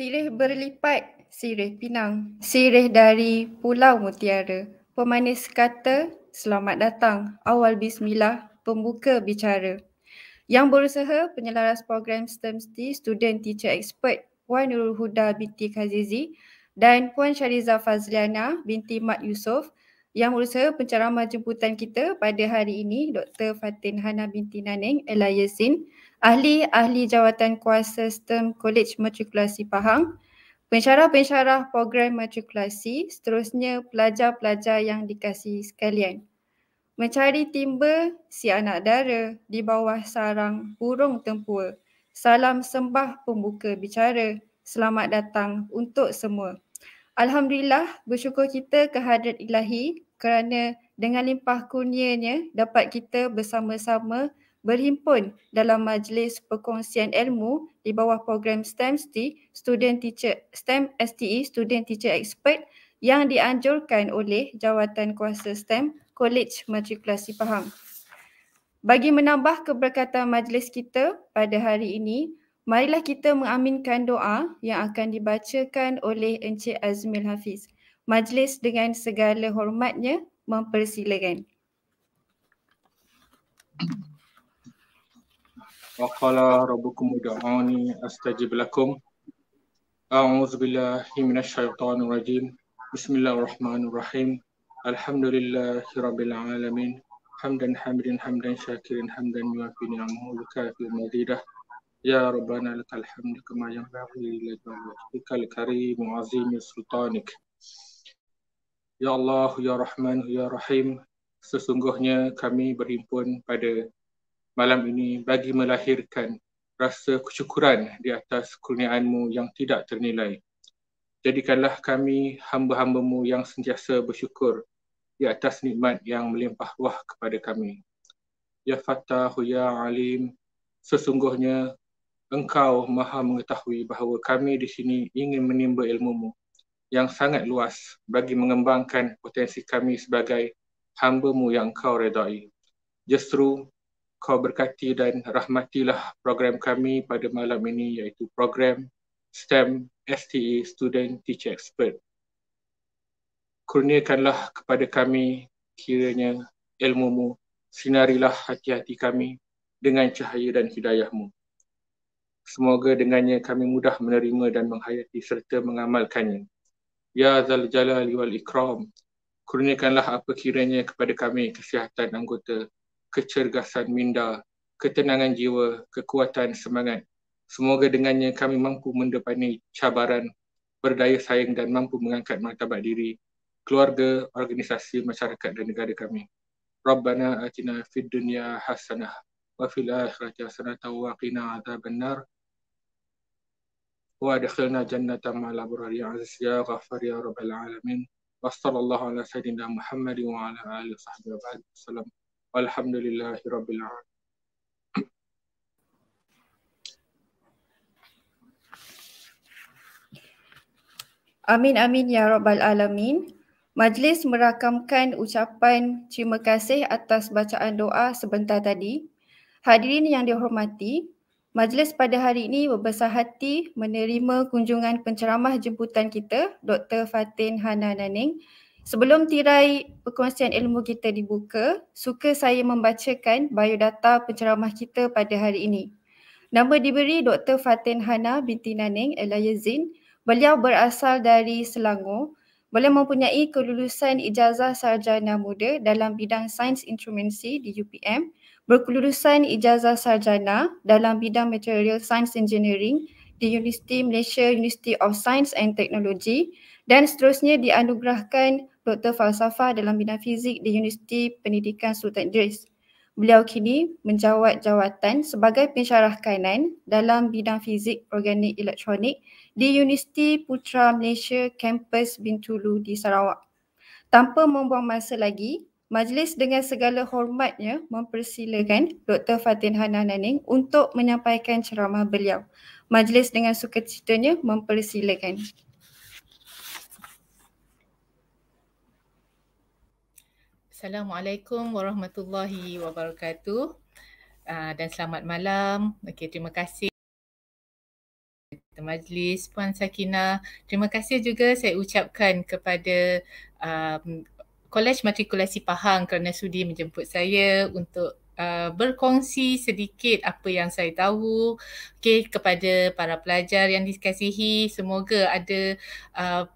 Sirih berlipat, sirih pinang, sirih dari Pulau Mutiara. Pemanis kata, selamat datang. Awal bismillah, pembuka bicara. Yang berusaha penyelaras program STEM ST, student teacher expert Puan Nurul Huda binti Khazizi dan Puan Shariza Fazliana binti Mat Yusof yang berusaha penceramah jemputan kita pada hari ini Dr. Fatin Hana binti Naning Ella ahli-ahli jawatan kuasa STEM College Matrikulasi Pahang, pensyarah-pensyarah program matrikulasi, seterusnya pelajar-pelajar yang dikasih sekalian. Mencari timba si anak dara di bawah sarang burung tempua. Salam sembah pembuka bicara. Selamat datang untuk semua. Alhamdulillah bersyukur kita kehadrat ilahi kerana dengan limpah kurnianya dapat kita bersama-sama berhimpun dalam majlis perkongsian ilmu di bawah program STEM STI Student Teacher STEM STE Student Teacher Expert yang dianjurkan oleh Jawatan Kuasa STEM College Matrikulasi Pahang. Bagi menambah keberkatan majlis kita pada hari ini, marilah kita mengaminkan doa yang akan dibacakan oleh Encik Azmil Hafiz. Majlis dengan segala hormatnya mempersilakan. Waqala rabbukum ud'uni astajib lakum. A'udzu billahi minasy syaithanir rajim. Bismillahirrahmanirrahim. Alhamdulillahi rabbil alamin. Hamdan hamdan hamdan syakirin hamdan wa fi ni'amihi wa kafil Ya Rabbana lakal hamdu kama yanbaghi li jalalika karim wa azim sultanik. Ya Allah ya Rahman ya Rahim. Sesungguhnya kami berhimpun pada malam ini bagi melahirkan rasa kesyukuran di atas kurniaanmu yang tidak ternilai. Jadikanlah kami hamba-hambamu yang sentiasa bersyukur di atas nikmat yang melimpah wah kepada kami. Ya Fattahu Ya Alim, sesungguhnya engkau maha mengetahui bahawa kami di sini ingin menimba ilmumu yang sangat luas bagi mengembangkan potensi kami sebagai hambamu yang kau redai. Justru kau berkati dan rahmatilah program kami pada malam ini iaitu program STEM STE Student Teacher Expert. Kurniakanlah kepada kami kiranya ilmuMu mu sinarilah hati-hati kami dengan cahaya dan hidayahMu. Semoga dengannya kami mudah menerima dan menghayati serta mengamalkannya. Ya Zal Jalali wal Ikram, kurniakanlah apa kiranya kepada kami kesihatan anggota kecergasan minda, ketenangan jiwa, kekuatan semangat. Semoga dengannya kami mampu mendepani cabaran, berdaya saing dan mampu mengangkat martabat diri, keluarga, organisasi, masyarakat dan negara kami. Rabbana atina fid dunya hasanah wa fil akhirati hasanah wa qina adzabannar. Wa adkhilna jannata ma'al abrari aziz ya ghafar ya rabbal alamin. Wa ala sayyidina Muhammad wa ala alihi wa sahbihi wa Alhamdulillahirrabbilalamin. Amin amin ya rabbal alamin. Majlis merakamkan ucapan terima kasih atas bacaan doa sebentar tadi. Hadirin yang dihormati, majlis pada hari ini berbesar hati menerima kunjungan penceramah jemputan kita Dr. Fatin Hana Naning Sebelum tirai perkongsian ilmu kita dibuka, suka saya membacakan biodata penceramah kita pada hari ini. Nama diberi Dr. Fatin Hana binti Naneng Elayazin. Beliau berasal dari Selangor. Beliau mempunyai kelulusan ijazah sarjana muda dalam bidang sains instrumensi di UPM, berkelulusan ijazah sarjana dalam bidang material science engineering di Universiti Malaysia University of Science and Technology dan seterusnya dianugerahkan Dr. Falsafah dalam bidang fizik di Universiti Pendidikan Sultan Idris. Beliau kini menjawat jawatan sebagai pensyarah kainan dalam bidang fizik organik elektronik di Universiti Putra Malaysia Kampus Bintulu di Sarawak. Tanpa membuang masa lagi, majlis dengan segala hormatnya mempersilakan Dr. Fatin Hanah Naning untuk menyampaikan ceramah beliau. Majlis dengan suka ceritanya mempersilakan. Assalamualaikum warahmatullahi wabarakatuh ah, dan selamat malam. Okay terima kasih Majlis Puan Sakina. Terima kasih juga saya ucapkan kepada um, Kolej Matrikulasi Pahang kerana sudi menjemput saya untuk Uh, berkongsi sedikit apa yang saya tahu okay, kepada para pelajar yang dikasihi. Semoga ada uh,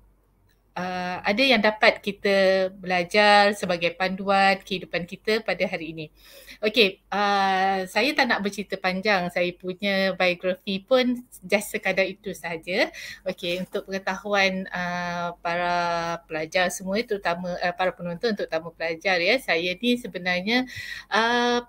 uh, ada yang dapat kita belajar sebagai panduan kehidupan kita pada hari ini. Okey, uh, saya tak nak bercerita panjang. Saya punya biografi pun just sekadar itu sahaja. Okey, untuk pengetahuan uh, para pelajar semua, terutama uh, para penonton, terutama pelajar ya, saya ni sebenarnya uh,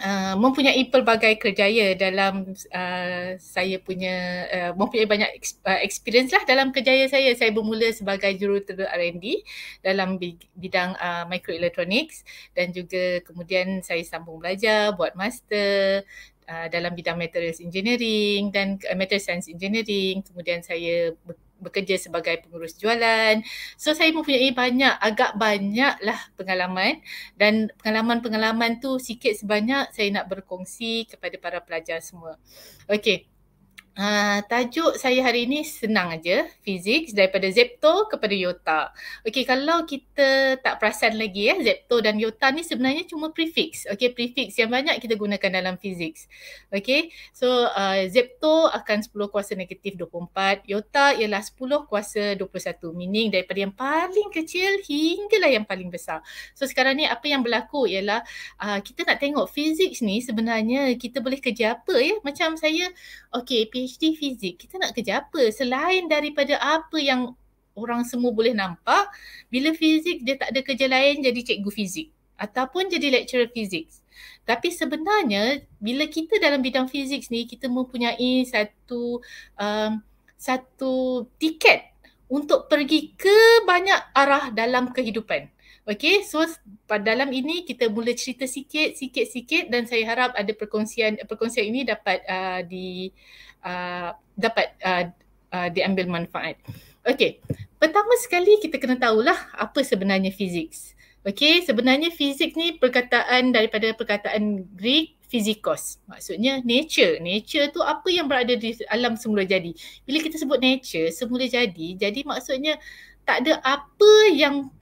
Uh, mempunyai pelbagai kerjaya dalam uh, saya punya uh, mempunyai banyak uh, experience lah dalam kerjaya saya saya bermula sebagai jurutera R&D dalam bidang uh, microelectronics dan juga kemudian saya sambung belajar buat master uh, dalam bidang materials engineering dan uh, materials science engineering kemudian saya bekerja sebagai pengurus jualan. So saya mempunyai banyak, agak banyaklah pengalaman dan pengalaman-pengalaman tu sikit sebanyak saya nak berkongsi kepada para pelajar semua. Okay. Uh, tajuk saya hari ini senang aja fizik daripada zepto kepada yota. Okey kalau kita tak perasan lagi ya zepto dan yota ni sebenarnya cuma prefix. Okey prefix yang banyak kita gunakan dalam fizik. Okey. So uh, zepto akan 10 kuasa negatif 24, yota ialah 10 kuasa 21 meaning daripada yang paling kecil hinggalah yang paling besar. So sekarang ni apa yang berlaku ialah uh, kita nak tengok fizik ni sebenarnya kita boleh kerja apa ya macam saya okey PhD fizik, kita nak kerja apa selain daripada apa yang orang semua boleh nampak bila fizik dia tak ada kerja lain jadi cikgu fizik ataupun jadi lecturer fizik. Tapi sebenarnya bila kita dalam bidang fizik ni kita mempunyai satu um, satu tiket untuk pergi ke banyak arah dalam kehidupan. Okay, so pada dalam ini kita mula cerita sikit, sikit-sikit dan saya harap ada perkongsian perkongsian ini dapat uh, di Uh, dapat uh, uh, diambil manfaat. Okey, pertama sekali kita kena tahulah apa sebenarnya fizik. Okey, sebenarnya fizik ni perkataan daripada perkataan Greek physikos. Maksudnya nature. Nature tu apa yang berada di alam semula jadi. Bila kita sebut nature semula jadi, jadi maksudnya tak ada apa yang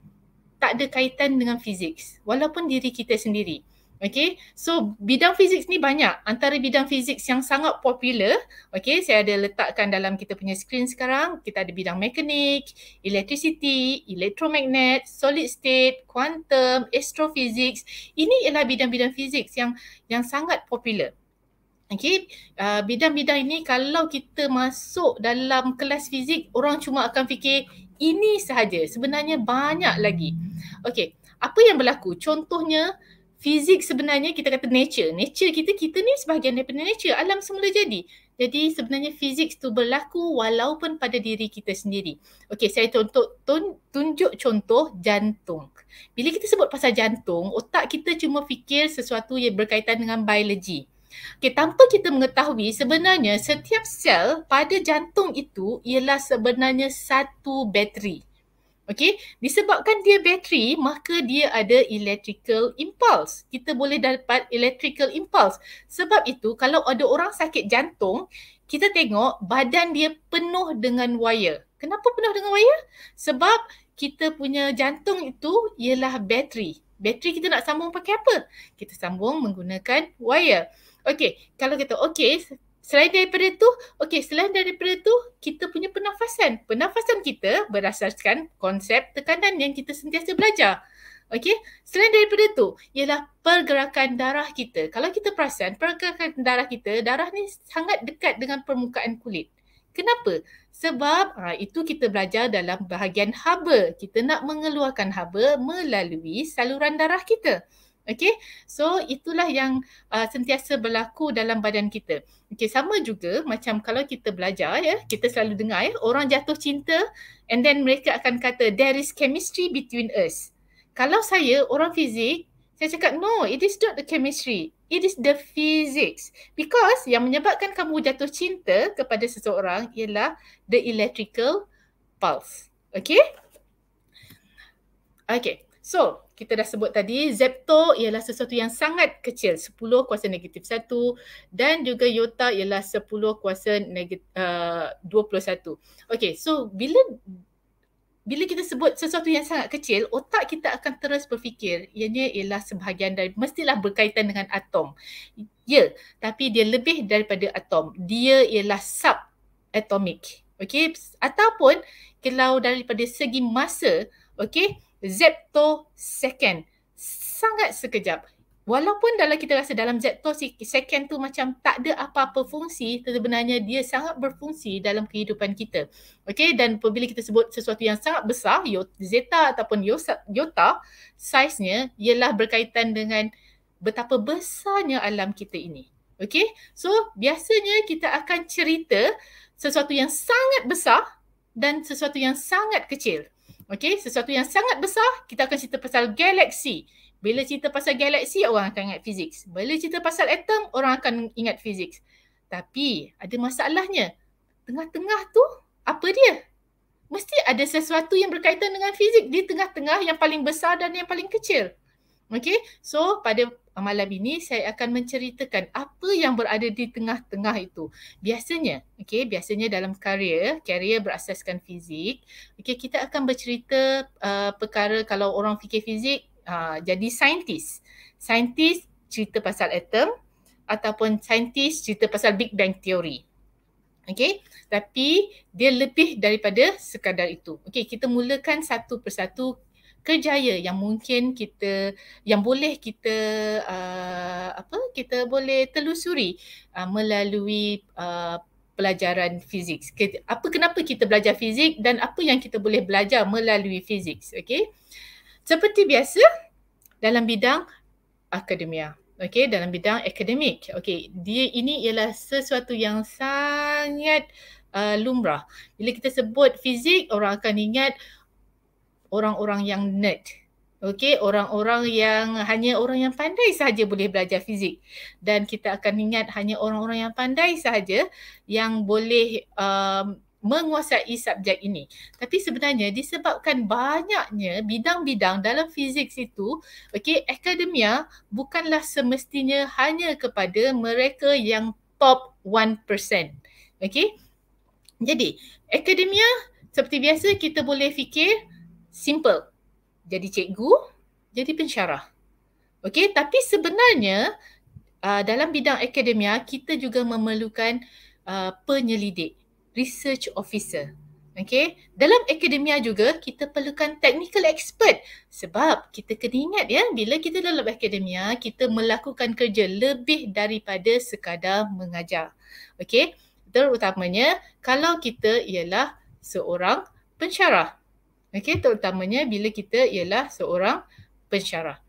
tak ada kaitan dengan fizik walaupun diri kita sendiri. Okay, so bidang fizik ni banyak. Antara bidang fizik yang sangat popular, okay, saya ada letakkan dalam kita punya screen sekarang, kita ada bidang mekanik, electricity, electromagnet, solid state, quantum, astrophysics. Ini ialah bidang-bidang fizik yang yang sangat popular. Okay, uh, bidang-bidang ini kalau kita masuk dalam kelas fizik, orang cuma akan fikir ini sahaja. Sebenarnya banyak lagi. Okay, apa yang berlaku? Contohnya, fizik sebenarnya kita kata nature. Nature kita, kita ni sebahagian daripada nature. Alam semula jadi. Jadi sebenarnya fizik itu berlaku walaupun pada diri kita sendiri. Okey, saya tuntuk, tun, tunjuk contoh jantung. Bila kita sebut pasal jantung, otak kita cuma fikir sesuatu yang berkaitan dengan biologi. Okey, tanpa kita mengetahui sebenarnya setiap sel pada jantung itu ialah sebenarnya satu bateri. Okey, disebabkan dia bateri maka dia ada electrical impulse. Kita boleh dapat electrical impulse. Sebab itu kalau ada orang sakit jantung, kita tengok badan dia penuh dengan wire. Kenapa penuh dengan wire? Sebab kita punya jantung itu ialah bateri. Bateri kita nak sambung pakai apa? Kita sambung menggunakan wire. Okey, kalau kita okay. Selain daripada tu, okey selain daripada tu kita punya pernafasan. Pernafasan kita berasaskan konsep tekanan yang kita sentiasa belajar. Okey, selain daripada tu ialah pergerakan darah kita. Kalau kita perasan pergerakan darah kita, darah ni sangat dekat dengan permukaan kulit. Kenapa? Sebab ha, itu kita belajar dalam bahagian haba. Kita nak mengeluarkan haba melalui saluran darah kita. Okay, so itulah yang uh, sentiasa berlaku dalam badan kita. Okay, sama juga macam kalau kita belajar ya, kita selalu dengar ya, orang jatuh cinta and then mereka akan kata there is chemistry between us. Kalau saya orang fizik, saya cakap no, it is not the chemistry. It is the physics. Because yang menyebabkan kamu jatuh cinta kepada seseorang ialah the electrical pulse. Okay? Okay, So, kita dah sebut tadi zepto ialah sesuatu yang sangat kecil, 10 kuasa negatif 1 dan juga iota ialah 10 kuasa negatif uh, 21. Okay, so bila bila kita sebut sesuatu yang sangat kecil, otak kita akan terus berfikir ianya ialah sebahagian dari mestilah berkaitan dengan atom. Ya, tapi dia lebih daripada atom. Dia ialah sub subatomic. Okay, ataupun kalau daripada segi masa, Okay zepto second sangat sekejap walaupun dalam kita rasa dalam zepto second tu macam tak ada apa-apa fungsi sebenarnya dia sangat berfungsi dalam kehidupan kita okey dan apabila kita sebut sesuatu yang sangat besar zeta ataupun yota saiznya ialah berkaitan dengan betapa besarnya alam kita ini okey so biasanya kita akan cerita sesuatu yang sangat besar dan sesuatu yang sangat kecil. Okay, sesuatu yang sangat besar, kita akan cerita pasal galaksi. Bila cerita pasal galaksi, orang akan ingat fizik. Bila cerita pasal atom, orang akan ingat fizik. Tapi ada masalahnya. Tengah-tengah tu, apa dia? Mesti ada sesuatu yang berkaitan dengan fizik di tengah-tengah yang paling besar dan yang paling kecil. Okay, so pada malam ini saya akan menceritakan apa yang berada di tengah-tengah itu. Biasanya, okay, biasanya dalam karya, karya berasaskan fizik, okay, kita akan bercerita uh, perkara kalau orang fikir fizik uh, jadi saintis. Saintis cerita pasal atom ataupun saintis cerita pasal Big Bang Theory. Okay, tapi dia lebih daripada sekadar itu. Okay, kita mulakan satu persatu kerjaya yang mungkin kita yang boleh kita uh, apa kita boleh telusuri uh, melalui uh, pelajaran fizik. Apa kenapa kita belajar fizik dan apa yang kita boleh belajar melalui fizik. Okey. Seperti biasa dalam bidang akademia. Okey, dalam bidang akademik. Okey, dia ini ialah sesuatu yang sangat uh, lumrah. Bila kita sebut fizik, orang akan ingat orang-orang yang nerd. okay, orang-orang yang hanya orang yang pandai sahaja boleh belajar fizik. Dan kita akan ingat hanya orang-orang yang pandai sahaja yang boleh um, menguasai subjek ini. Tapi sebenarnya disebabkan banyaknya bidang-bidang dalam fizik itu, okay, akademia bukanlah semestinya hanya kepada mereka yang top 1%. okay. Jadi, akademia seperti biasa kita boleh fikir simple. Jadi cikgu, jadi pensyarah. Okey, tapi sebenarnya uh, dalam bidang akademia kita juga memerlukan uh, penyelidik, research officer. Okey, dalam akademia juga kita perlukan technical expert sebab kita kena ingat ya bila kita dalam akademia kita melakukan kerja lebih daripada sekadar mengajar. Okey, terutamanya kalau kita ialah seorang pensyarah. Okey, terutamanya bila kita ialah seorang pensyarah.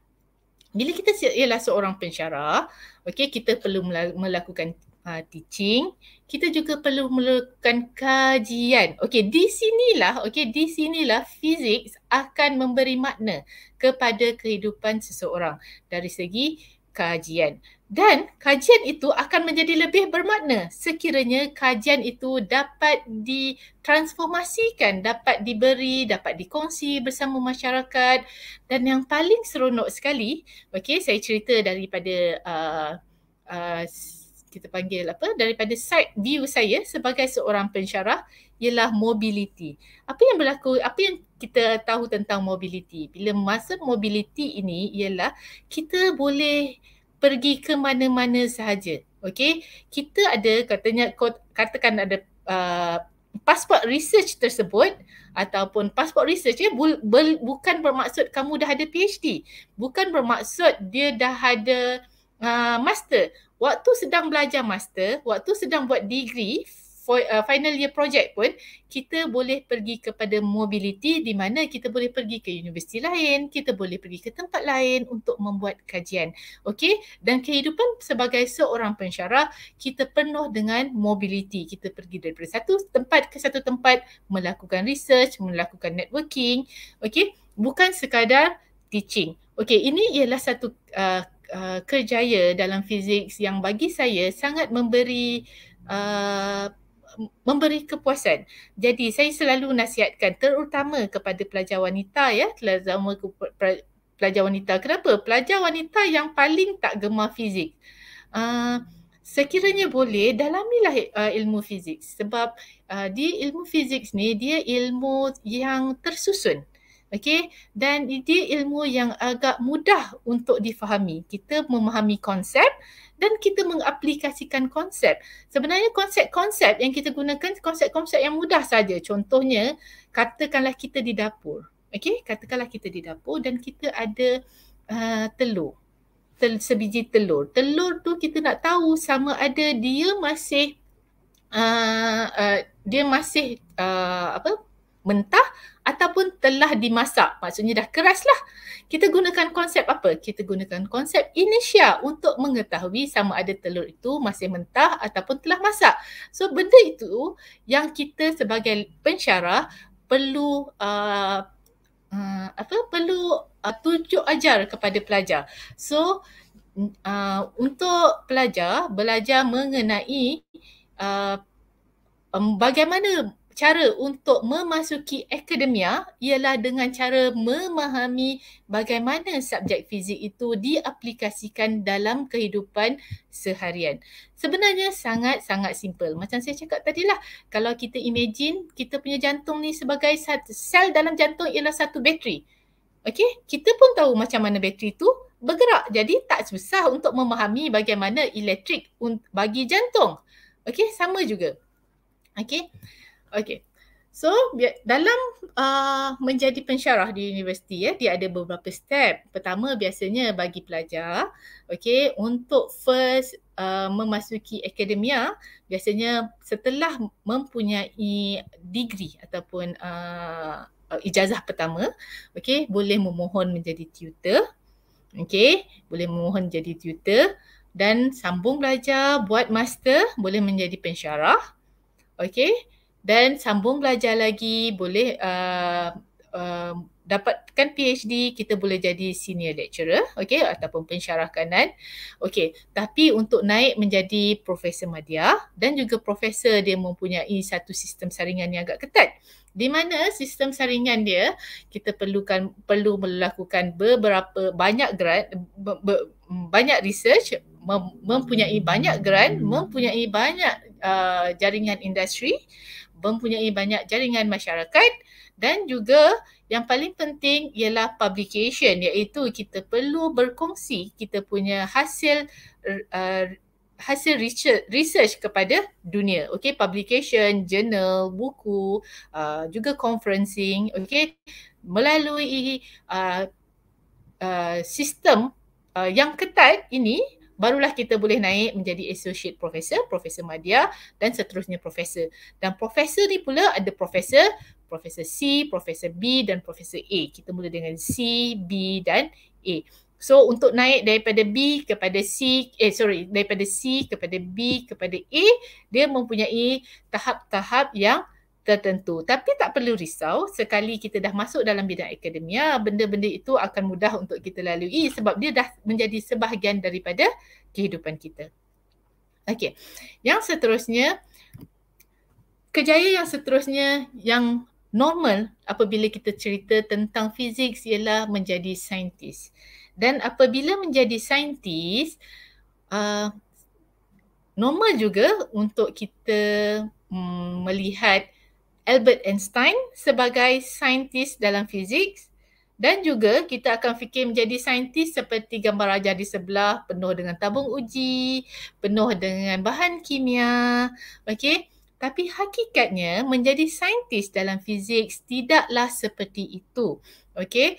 Bila kita ialah seorang pensyarah, okey, kita perlu melakukan uh, teaching, kita juga perlu melakukan kajian. Okey, di sinilah, okey, di sinilah fizik akan memberi makna kepada kehidupan seseorang dari segi kajian dan kajian itu akan menjadi lebih bermakna sekiranya kajian itu dapat ditransformasikan, dapat diberi, dapat dikongsi bersama masyarakat dan yang paling seronok sekali, okay saya cerita daripada uh, uh, kita panggil apa daripada side view saya sebagai seorang pensyarah ialah mobility. Apa yang berlaku, apa yang kita tahu tentang mobility. Bila masa mobility ini ialah kita boleh pergi ke mana-mana sahaja. Okey, kita ada katanya katakan ada uh, pasport research tersebut ataupun pasport research ya bu, bu, bukan bermaksud kamu dah ada PhD bukan bermaksud dia dah ada uh, master waktu sedang belajar master waktu sedang buat degree Uh, final year project pun kita boleh pergi kepada mobility di mana kita boleh pergi ke universiti lain, kita boleh pergi ke tempat lain untuk membuat kajian. Okey, dan kehidupan sebagai seorang pensyarah, kita penuh dengan mobility. Kita pergi daripada satu tempat ke satu tempat melakukan research, melakukan networking. Okey, bukan sekadar teaching. Okey, ini ialah satu uh, Uh, kerjaya dalam fizik yang bagi saya sangat memberi uh, memberi kepuasan. Jadi saya selalu nasihatkan terutama kepada pelajar wanita ya, terutama pelajar wanita. Kenapa? Pelajar wanita yang paling tak gemar fizik. Uh, sekiranya boleh dalamilah uh, ilmu fizik sebab uh, di ilmu fizik ni dia ilmu yang tersusun okey dan dia ilmu yang agak mudah untuk difahami kita memahami konsep dan kita mengaplikasikan konsep. Sebenarnya konsep-konsep yang kita gunakan konsep-konsep yang mudah saja. Contohnya katakanlah kita di dapur. Okey, katakanlah kita di dapur dan kita ada uh, telur. Tel, sebiji telur. Telur tu kita nak tahu sama ada dia masih uh, uh, dia masih uh, apa mentah ataupun telah dimasak. Maksudnya dah keras lah. Kita gunakan konsep apa? Kita gunakan konsep inisia untuk mengetahui sama ada telur itu masih mentah ataupun telah masak. So benda itu yang kita sebagai pensyarah perlu uh, uh, apa perlu uh, tunjuk ajar kepada pelajar. So uh, untuk pelajar belajar mengenai uh, um, bagaimana cara untuk memasuki akademia ialah dengan cara memahami bagaimana subjek fizik itu diaplikasikan dalam kehidupan seharian. Sebenarnya sangat-sangat simple. Macam saya cakap tadilah, kalau kita imagine kita punya jantung ni sebagai satu sel dalam jantung ialah satu bateri. Okey, kita pun tahu macam mana bateri tu bergerak. Jadi tak susah untuk memahami bagaimana elektrik bagi jantung. Okey, sama juga. Okey. Okay. So dalam uh, menjadi pensyarah di universiti ya, dia ada beberapa step. Pertama biasanya bagi pelajar, okay, untuk first uh, memasuki akademia, biasanya setelah mempunyai degree ataupun uh, ijazah pertama, okay, boleh memohon menjadi tutor, okay, boleh memohon menjadi tutor dan sambung belajar, buat master, boleh menjadi pensyarah, okay. Dan sambung belajar lagi, boleh uh, uh, dapatkan PhD, kita boleh jadi senior lecturer, okay, ataupun pensyarah kanan. Okay, tapi untuk naik menjadi Profesor media dan juga Profesor dia mempunyai satu sistem saringan yang agak ketat. Di mana sistem saringan dia, kita perlukan, perlu melakukan beberapa, banyak grant, be, be, banyak research, mempunyai banyak grant, mempunyai banyak uh, jaringan industri mempunyai banyak jaringan masyarakat dan juga yang paling penting ialah publication iaitu kita perlu berkongsi kita punya hasil uh, hasil research, research kepada dunia okay publication journal buku uh, juga conferencing okay melalui uh, uh, sistem uh, yang ketat ini barulah kita boleh naik menjadi associate professor, professor madya dan seterusnya professor. Dan professor ni pula ada professor, professor C, professor B dan professor A. Kita mula dengan C, B dan A. So untuk naik daripada B kepada C, eh sorry, daripada C kepada B kepada A, dia mempunyai tahap-tahap yang tertentu. Tapi tak perlu risau sekali kita dah masuk dalam bidang akademia, benda-benda itu akan mudah untuk kita lalui sebab dia dah menjadi sebahagian daripada kehidupan kita. Okey. Yang seterusnya kejayaan yang seterusnya yang normal apabila kita cerita tentang fizik ialah menjadi saintis. Dan apabila menjadi saintis, uh, normal juga untuk kita um, melihat Albert Einstein sebagai saintis dalam fizik dan juga kita akan fikir menjadi saintis seperti gambar raja di sebelah penuh dengan tabung uji, penuh dengan bahan kimia. Okey, tapi hakikatnya menjadi saintis dalam fizik tidaklah seperti itu. Okey,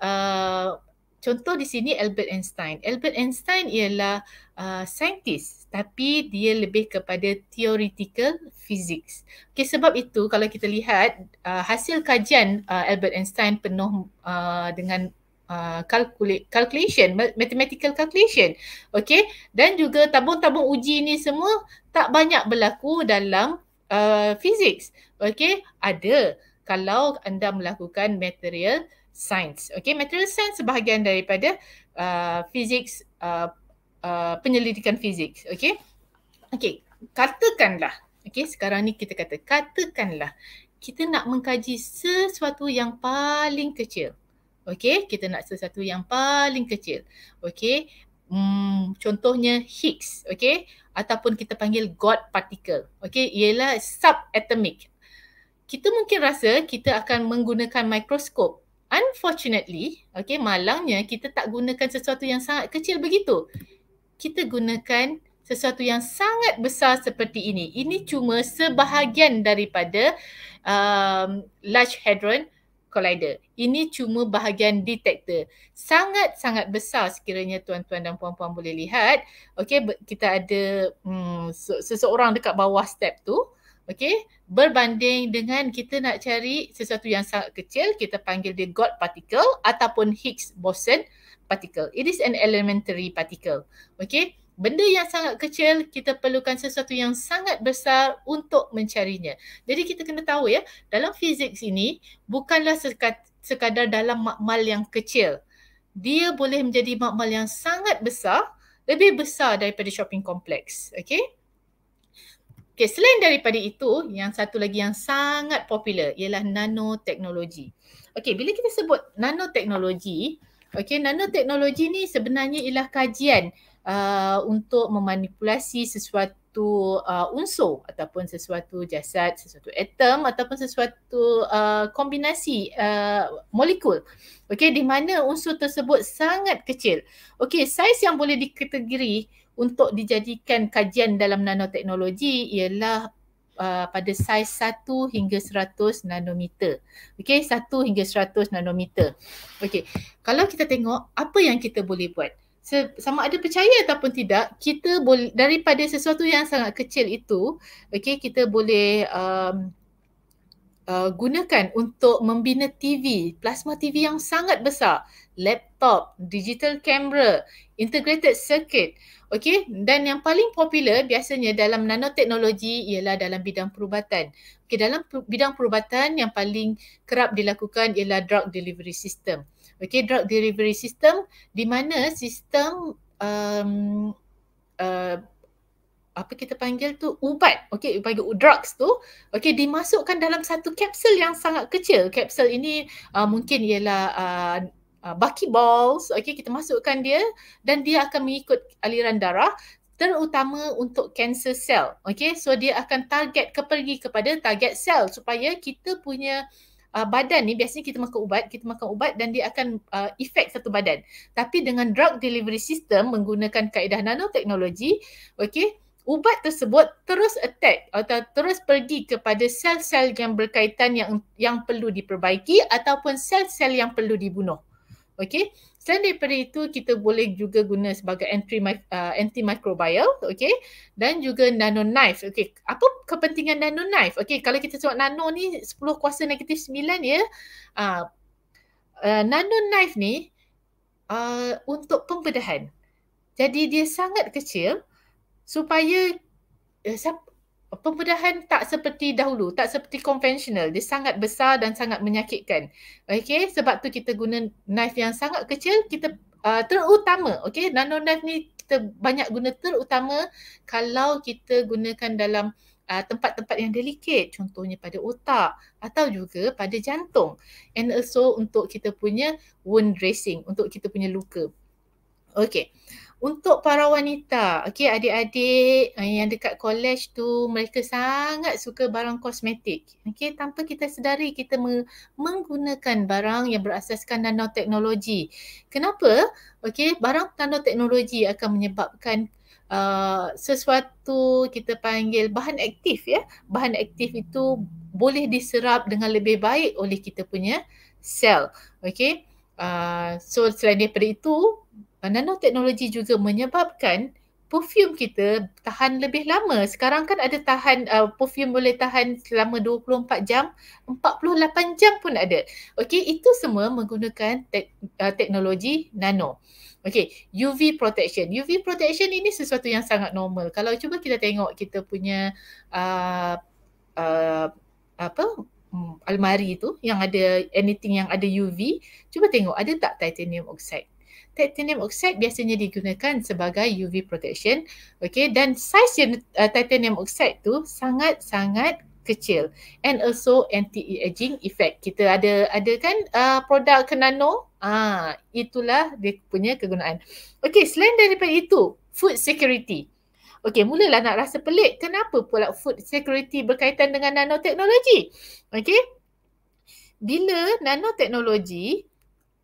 uh, Contoh di sini Albert Einstein. Albert Einstein ialah uh, saintis tapi dia lebih kepada theoretical physics. Okay, sebab itu kalau kita lihat uh, hasil kajian uh, Albert Einstein penuh uh, dengan uh, calculate, calculation, mathematical calculation. Okay, dan juga tabung-tabung uji ini semua tak banyak berlaku dalam uh, physics. Okay, ada kalau anda melakukan material science. Okay, material science sebahagian daripada uh, physics, uh, uh, penyelidikan fizik. Okay, okay, katakanlah. Okay, sekarang ni kita kata katakanlah kita nak mengkaji sesuatu yang paling kecil. Okay, kita nak sesuatu yang paling kecil. Okay, hmm, contohnya Higgs. Okay, ataupun kita panggil God Particle. Okay, ialah subatomic. Kita mungkin rasa kita akan menggunakan mikroskop unfortunately, okay, malangnya kita tak gunakan sesuatu yang sangat kecil begitu. Kita gunakan sesuatu yang sangat besar seperti ini. Ini cuma sebahagian daripada um, Large Hadron Collider. Ini cuma bahagian detektor. Sangat-sangat besar sekiranya tuan-tuan dan puan-puan boleh lihat. Okay, kita ada hmm, seseorang dekat bawah step tu. Okay, berbanding dengan kita nak cari sesuatu yang sangat kecil, kita panggil dia God particle ataupun Higgs boson particle. It is an elementary particle. Okay, benda yang sangat kecil, kita perlukan sesuatu yang sangat besar untuk mencarinya. Jadi kita kena tahu ya, dalam fizik ini bukanlah sekadar dalam makmal yang kecil. Dia boleh menjadi makmal yang sangat besar, lebih besar daripada shopping kompleks. Okay. Okay, selain daripada itu, yang satu lagi yang sangat popular ialah nanoteknologi. Okay, bila kita sebut nanoteknologi, okay, nanoteknologi ni sebenarnya ialah kajian uh, untuk memanipulasi sesuatu uh, unsur ataupun sesuatu jasad, sesuatu atom ataupun sesuatu uh, kombinasi uh, molekul. Okay, di mana unsur tersebut sangat kecil. Okay, saiz yang boleh dikategori untuk dijadikan kajian dalam nanoteknologi ialah Uh, pada saiz 1 hingga 100 nanometer. Okey, 1 hingga 100 nanometer. Okey. Kalau kita tengok apa yang kita boleh buat. So, sama ada percaya ataupun tidak, kita boleh daripada sesuatu yang sangat kecil itu, okey, kita boleh um, uh, gunakan untuk membina TV, plasma TV yang sangat besar, laptop laptop, digital camera, integrated circuit. Okey, dan yang paling popular biasanya dalam nanoteknologi ialah dalam bidang perubatan. Okey, dalam bidang perubatan yang paling kerap dilakukan ialah drug delivery system. Okey, drug delivery system di mana sistem um, uh, apa kita panggil tu ubat. Okey, panggil drugs tu. Okey, dimasukkan dalam satu kapsul yang sangat kecil. Kapsul ini uh, mungkin ialah uh, uh, buckyballs okay kita masukkan dia dan dia akan mengikut aliran darah terutama untuk cancer cell okay, so dia akan target pergi kepada target cell supaya kita punya Uh, badan ni biasanya kita makan ubat, kita makan ubat dan dia akan uh, efek satu badan. Tapi dengan drug delivery system menggunakan kaedah nanoteknologi, okey, ubat tersebut terus attack atau terus pergi kepada sel-sel yang berkaitan yang yang perlu diperbaiki ataupun sel-sel yang perlu dibunuh. Okay, Selain daripada itu kita boleh juga guna sebagai entry uh, antimicrobial, okey. Dan juga nano knife. Okey. Apa kepentingan nano knife? Okey, kalau kita sebut nano ni 10 kuasa negatif 9 ya. Ah uh, uh, nano knife ni uh, untuk pembedahan. Jadi dia sangat kecil supaya uh, pembedahan tak seperti dahulu, tak seperti konvensional. Dia sangat besar dan sangat menyakitkan. Okey, sebab tu kita guna knife yang sangat kecil, kita uh, terutama, okey, nano knife ni kita banyak guna terutama kalau kita gunakan dalam uh, tempat-tempat yang delicate, contohnya pada otak atau juga pada jantung. And also untuk kita punya wound dressing, untuk kita punya luka. Okey untuk para wanita, okay, adik-adik eh, yang dekat college tu mereka sangat suka barang kosmetik. okay. tanpa kita sedari kita menggunakan barang yang berasaskan nanoteknologi. Kenapa? Okay, barang nanoteknologi akan menyebabkan Uh, sesuatu kita panggil bahan aktif ya bahan aktif itu boleh diserap dengan lebih baik oleh kita punya sel okay. uh, so selain daripada itu nanoteknologi juga menyebabkan perfume kita tahan lebih lama. Sekarang kan ada tahan uh, perfume boleh tahan selama 24 jam, 48 jam pun ada. Okey, itu semua menggunakan tek, uh, teknologi nano. Okey, UV protection. UV protection ini sesuatu yang sangat normal. Kalau cuba kita tengok kita punya uh, uh, apa hmm, almari itu yang ada anything yang ada UV, cuba tengok ada tak titanium oxide titanium oxide biasanya digunakan sebagai UV protection. Okay, dan saiz uh, titanium oxide tu sangat-sangat kecil and also anti-aging effect. Kita ada ada kan uh, produk nano Ah, itulah dia punya kegunaan. Okay, selain daripada itu, food security. Okay, mulalah nak rasa pelik. Kenapa pula food security berkaitan dengan nanoteknologi? Okay, bila nanoteknologi,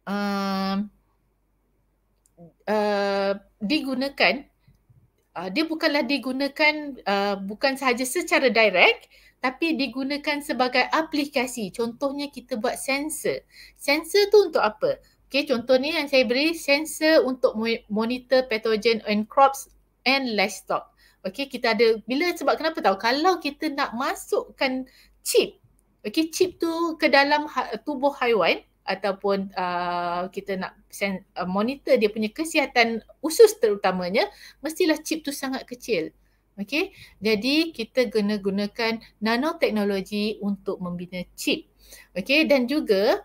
um, Uh, digunakan uh, dia bukanlah digunakan uh, bukan sahaja secara direct tapi digunakan sebagai aplikasi. Contohnya kita buat sensor. Sensor tu untuk apa? Okey, contoh ni yang saya beri sensor untuk monitor pathogen and crops and livestock. Okey, kita ada bila sebab kenapa tahu kalau kita nak masukkan chip. Okey, chip tu ke dalam ha- tubuh haiwan, ataupun uh, kita nak sen- uh, monitor dia punya kesihatan usus terutamanya mestilah chip tu sangat kecil okey jadi kita guna gunakan nanoteknologi untuk membina chip okey dan juga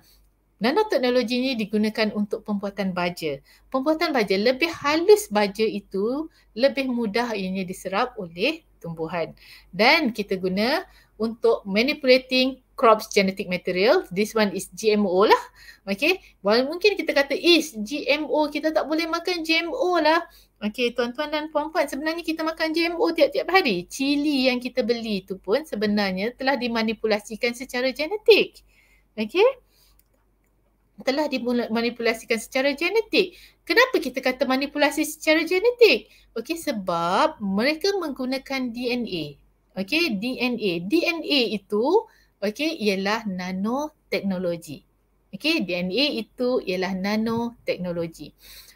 nanoteknologi ni digunakan untuk pembuatan baja pembuatan baja lebih halus baja itu lebih mudah ianya diserap oleh tumbuhan dan kita guna untuk manipulating crops genetic material. This one is GMO lah. Okay. Walaupun mungkin kita kata is GMO kita tak boleh makan GMO lah. Okay tuan-tuan dan puan-puan sebenarnya kita makan GMO tiap-tiap hari. Cili yang kita beli tu pun sebenarnya telah dimanipulasikan secara genetik. Okay. Telah dimanipulasikan secara genetik. Kenapa kita kata manipulasi secara genetik? Okay sebab mereka menggunakan DNA. Okay DNA. DNA itu okey ialah nanoteknologi. Okey, DNA itu ialah nanoteknologi.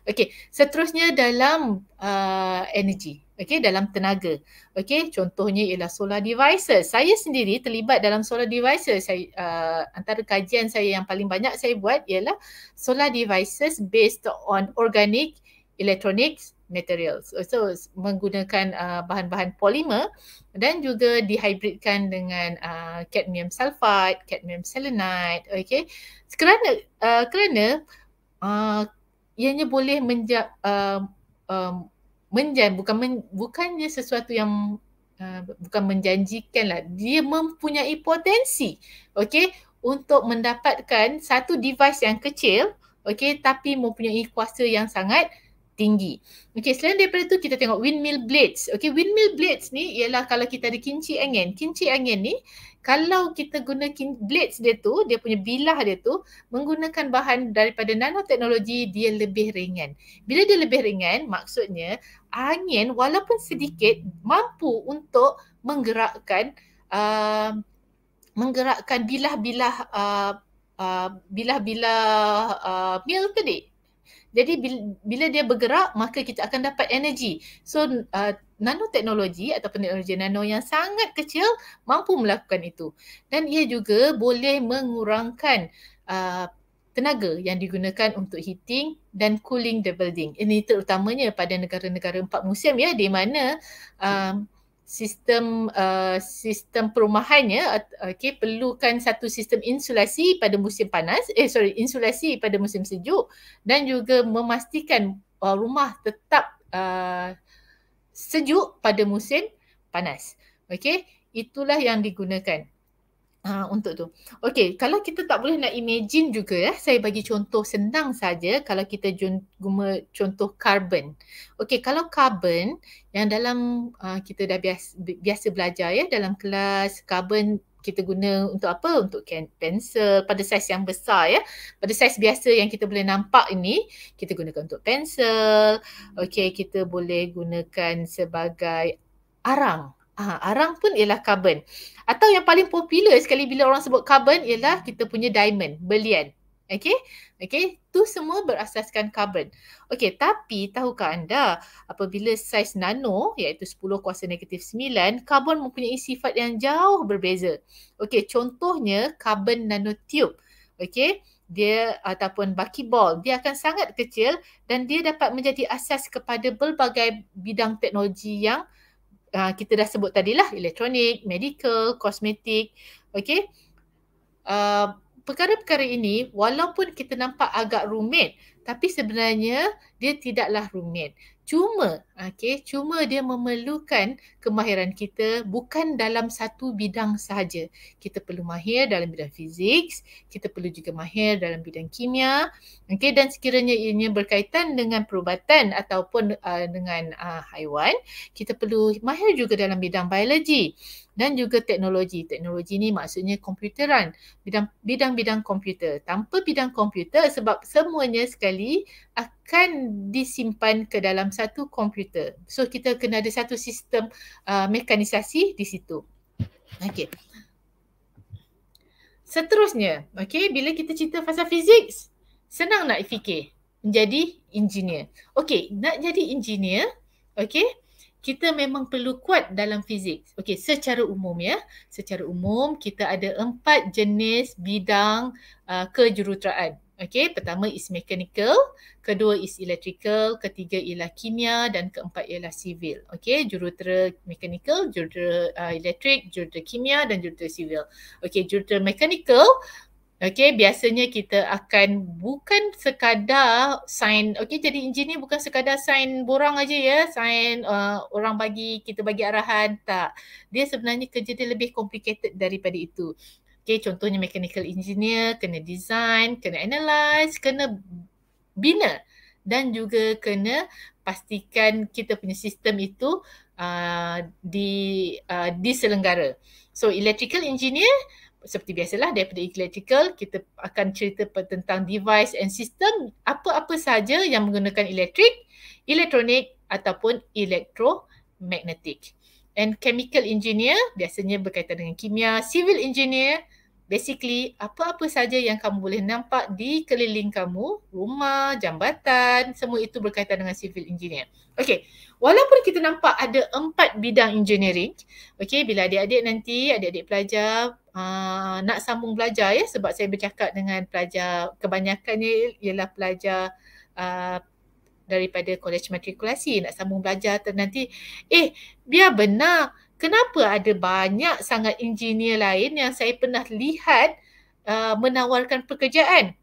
Okey, seterusnya dalam uh, energy, okey dalam tenaga. Okey, contohnya ialah solar devices. Saya sendiri terlibat dalam solar devices. Saya uh, antara kajian saya yang paling banyak saya buat ialah solar devices based on organic electronics materials. So menggunakan uh, bahan-bahan polimer dan juga dihybridkan dengan uh, cadmium sulfide, cadmium selenide. Okay. Kerana uh, kerana uh, ianya boleh menja, uh, um, menjan bukan men, bukannya sesuatu yang uh, bukan menjanjikan lah. Dia mempunyai potensi. Okay. Untuk mendapatkan satu device yang kecil Okay, tapi mempunyai kuasa yang sangat uh, tinggi. Okey, selain daripada itu kita tengok windmill blades. Okey, windmill blades ni ialah kalau kita ada kinci angin. Kinci angin ni kalau kita guna blades dia tu, dia punya bilah dia tu menggunakan bahan daripada nanoteknologi dia lebih ringan. Bila dia lebih ringan, maksudnya angin walaupun sedikit mampu untuk menggerakkan uh, menggerakkan bilah-bilah uh, uh, bilah-bilah uh, mil tadi. Jadi bila, bila dia bergerak maka kita akan dapat energi. So uh, nanoteknologi ataupun teknologi nano yang sangat kecil mampu melakukan itu. Dan ia juga boleh mengurangkan uh, tenaga yang digunakan untuk heating dan cooling the building. Ini terutamanya pada negara-negara empat musim ya di mana um, sistem uh, sistem perumahannya uh, okey perlukan satu sistem insulasi pada musim panas eh sorry insulasi pada musim sejuk dan juga memastikan uh, rumah tetap uh, sejuk pada musim panas okey itulah yang digunakan uh, untuk tu. Okey, kalau kita tak boleh nak imagine juga ya, saya bagi contoh senang saja kalau kita guna contoh karbon, Okey, kalau karbon yang dalam uh, kita dah biasa, biasa belajar ya dalam kelas karbon kita guna untuk apa? Untuk pensel pada saiz yang besar ya. Pada saiz biasa yang kita boleh nampak ini, kita gunakan untuk pensel. Okey, kita boleh gunakan sebagai arang. Ha, arang pun ialah carbon. Atau yang paling popular sekali bila orang sebut carbon ialah kita punya diamond, berlian. Okay? Okay? Tu semua berasaskan carbon. Okay, tapi tahukah anda apabila saiz nano iaitu 10 kuasa negatif 9, carbon mempunyai sifat yang jauh berbeza. Okay, contohnya carbon nanotube. Okay? Dia ataupun buckyball, dia akan sangat kecil dan dia dapat menjadi asas kepada pelbagai bidang teknologi yang uh, kita dah sebut tadi lah elektronik, medical, kosmetik, okay. Uh, ah, perkara-perkara ini walaupun kita nampak agak rumit tapi sebenarnya dia tidaklah rumit. Cuma Okay, cuma dia memerlukan kemahiran kita bukan dalam satu bidang sahaja. Kita perlu mahir dalam bidang fizik, kita perlu juga mahir dalam bidang kimia. Okay, dan sekiranya ianya berkaitan dengan perubatan ataupun uh, dengan uh, haiwan, kita perlu mahir juga dalam bidang biologi dan juga teknologi. Teknologi ni maksudnya komputeran, bidang, bidang-bidang komputer. Tanpa bidang komputer sebab semuanya sekali akan disimpan ke dalam satu komputer komputer. So kita kena ada satu sistem uh, mekanisasi di situ. Okey. Seterusnya, okey, bila kita cerita fasa fizik, senang nak fikir menjadi engineer. Okey, nak jadi engineer, okey, kita memang perlu kuat dalam fizik. Okey, secara umum ya. Secara umum, kita ada empat jenis bidang uh, kejuruteraan. Okey, pertama is mechanical, kedua is electrical, ketiga ialah kimia dan keempat ialah civil. Okey, jurutera mechanical, jurutera uh, electric, jurutera kimia dan jurutera civil. Okey, jurutera mechanical, Okey, biasanya kita akan bukan sekadar sign, Okey, jadi engineer bukan sekadar sign borang aja ya, sign uh, orang bagi, kita bagi arahan, tak. Dia sebenarnya kerja dia lebih complicated daripada itu. Okay, contohnya mechanical engineer, kena design, kena analyze, kena bina dan juga kena pastikan kita punya sistem itu uh, di uh, diselenggara. So electrical engineer seperti biasalah daripada electrical kita akan cerita tentang device and system apa-apa sahaja yang menggunakan elektrik, elektronik ataupun elektromagnetik. And chemical engineer biasanya berkaitan dengan kimia, civil engineer Basically, apa-apa saja yang kamu boleh nampak di keliling kamu, rumah, jambatan, semua itu berkaitan dengan civil engineer. Okay, walaupun kita nampak ada empat bidang engineering, okay, bila adik-adik nanti, adik-adik pelajar uh, nak sambung belajar ya, sebab saya bercakap dengan pelajar, kebanyakannya ialah pelajar uh, daripada college matrikulasi nak sambung belajar nanti, eh, biar benar, kenapa ada banyak sangat engineer lain yang saya pernah lihat uh, menawarkan pekerjaan.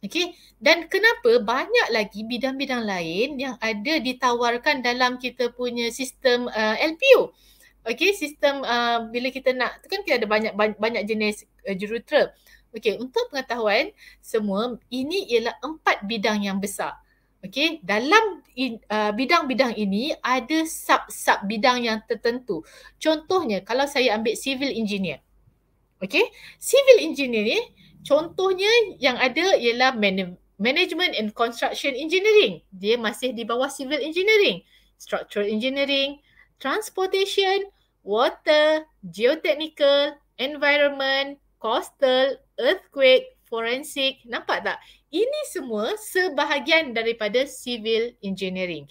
Okey, dan kenapa banyak lagi bidang-bidang lain yang ada ditawarkan dalam kita punya sistem uh, LPU. Okey, sistem uh, bila kita nak tu kan kita ada banyak banyak jenis uh, jurutera. Okey, untuk pengetahuan semua ini ialah empat bidang yang besar. Okay, dalam in, uh, bidang-bidang ini ada sub-sub bidang yang tertentu. Contohnya, kalau saya ambil civil engineer. Okay, civil engineer ni contohnya yang ada ialah man- management and construction engineering. Dia masih di bawah civil engineering. Structural engineering, transportation, water, geotechnical, environment, coastal, earthquake, forensic. Nampak tak? Ini semua sebahagian daripada civil engineering.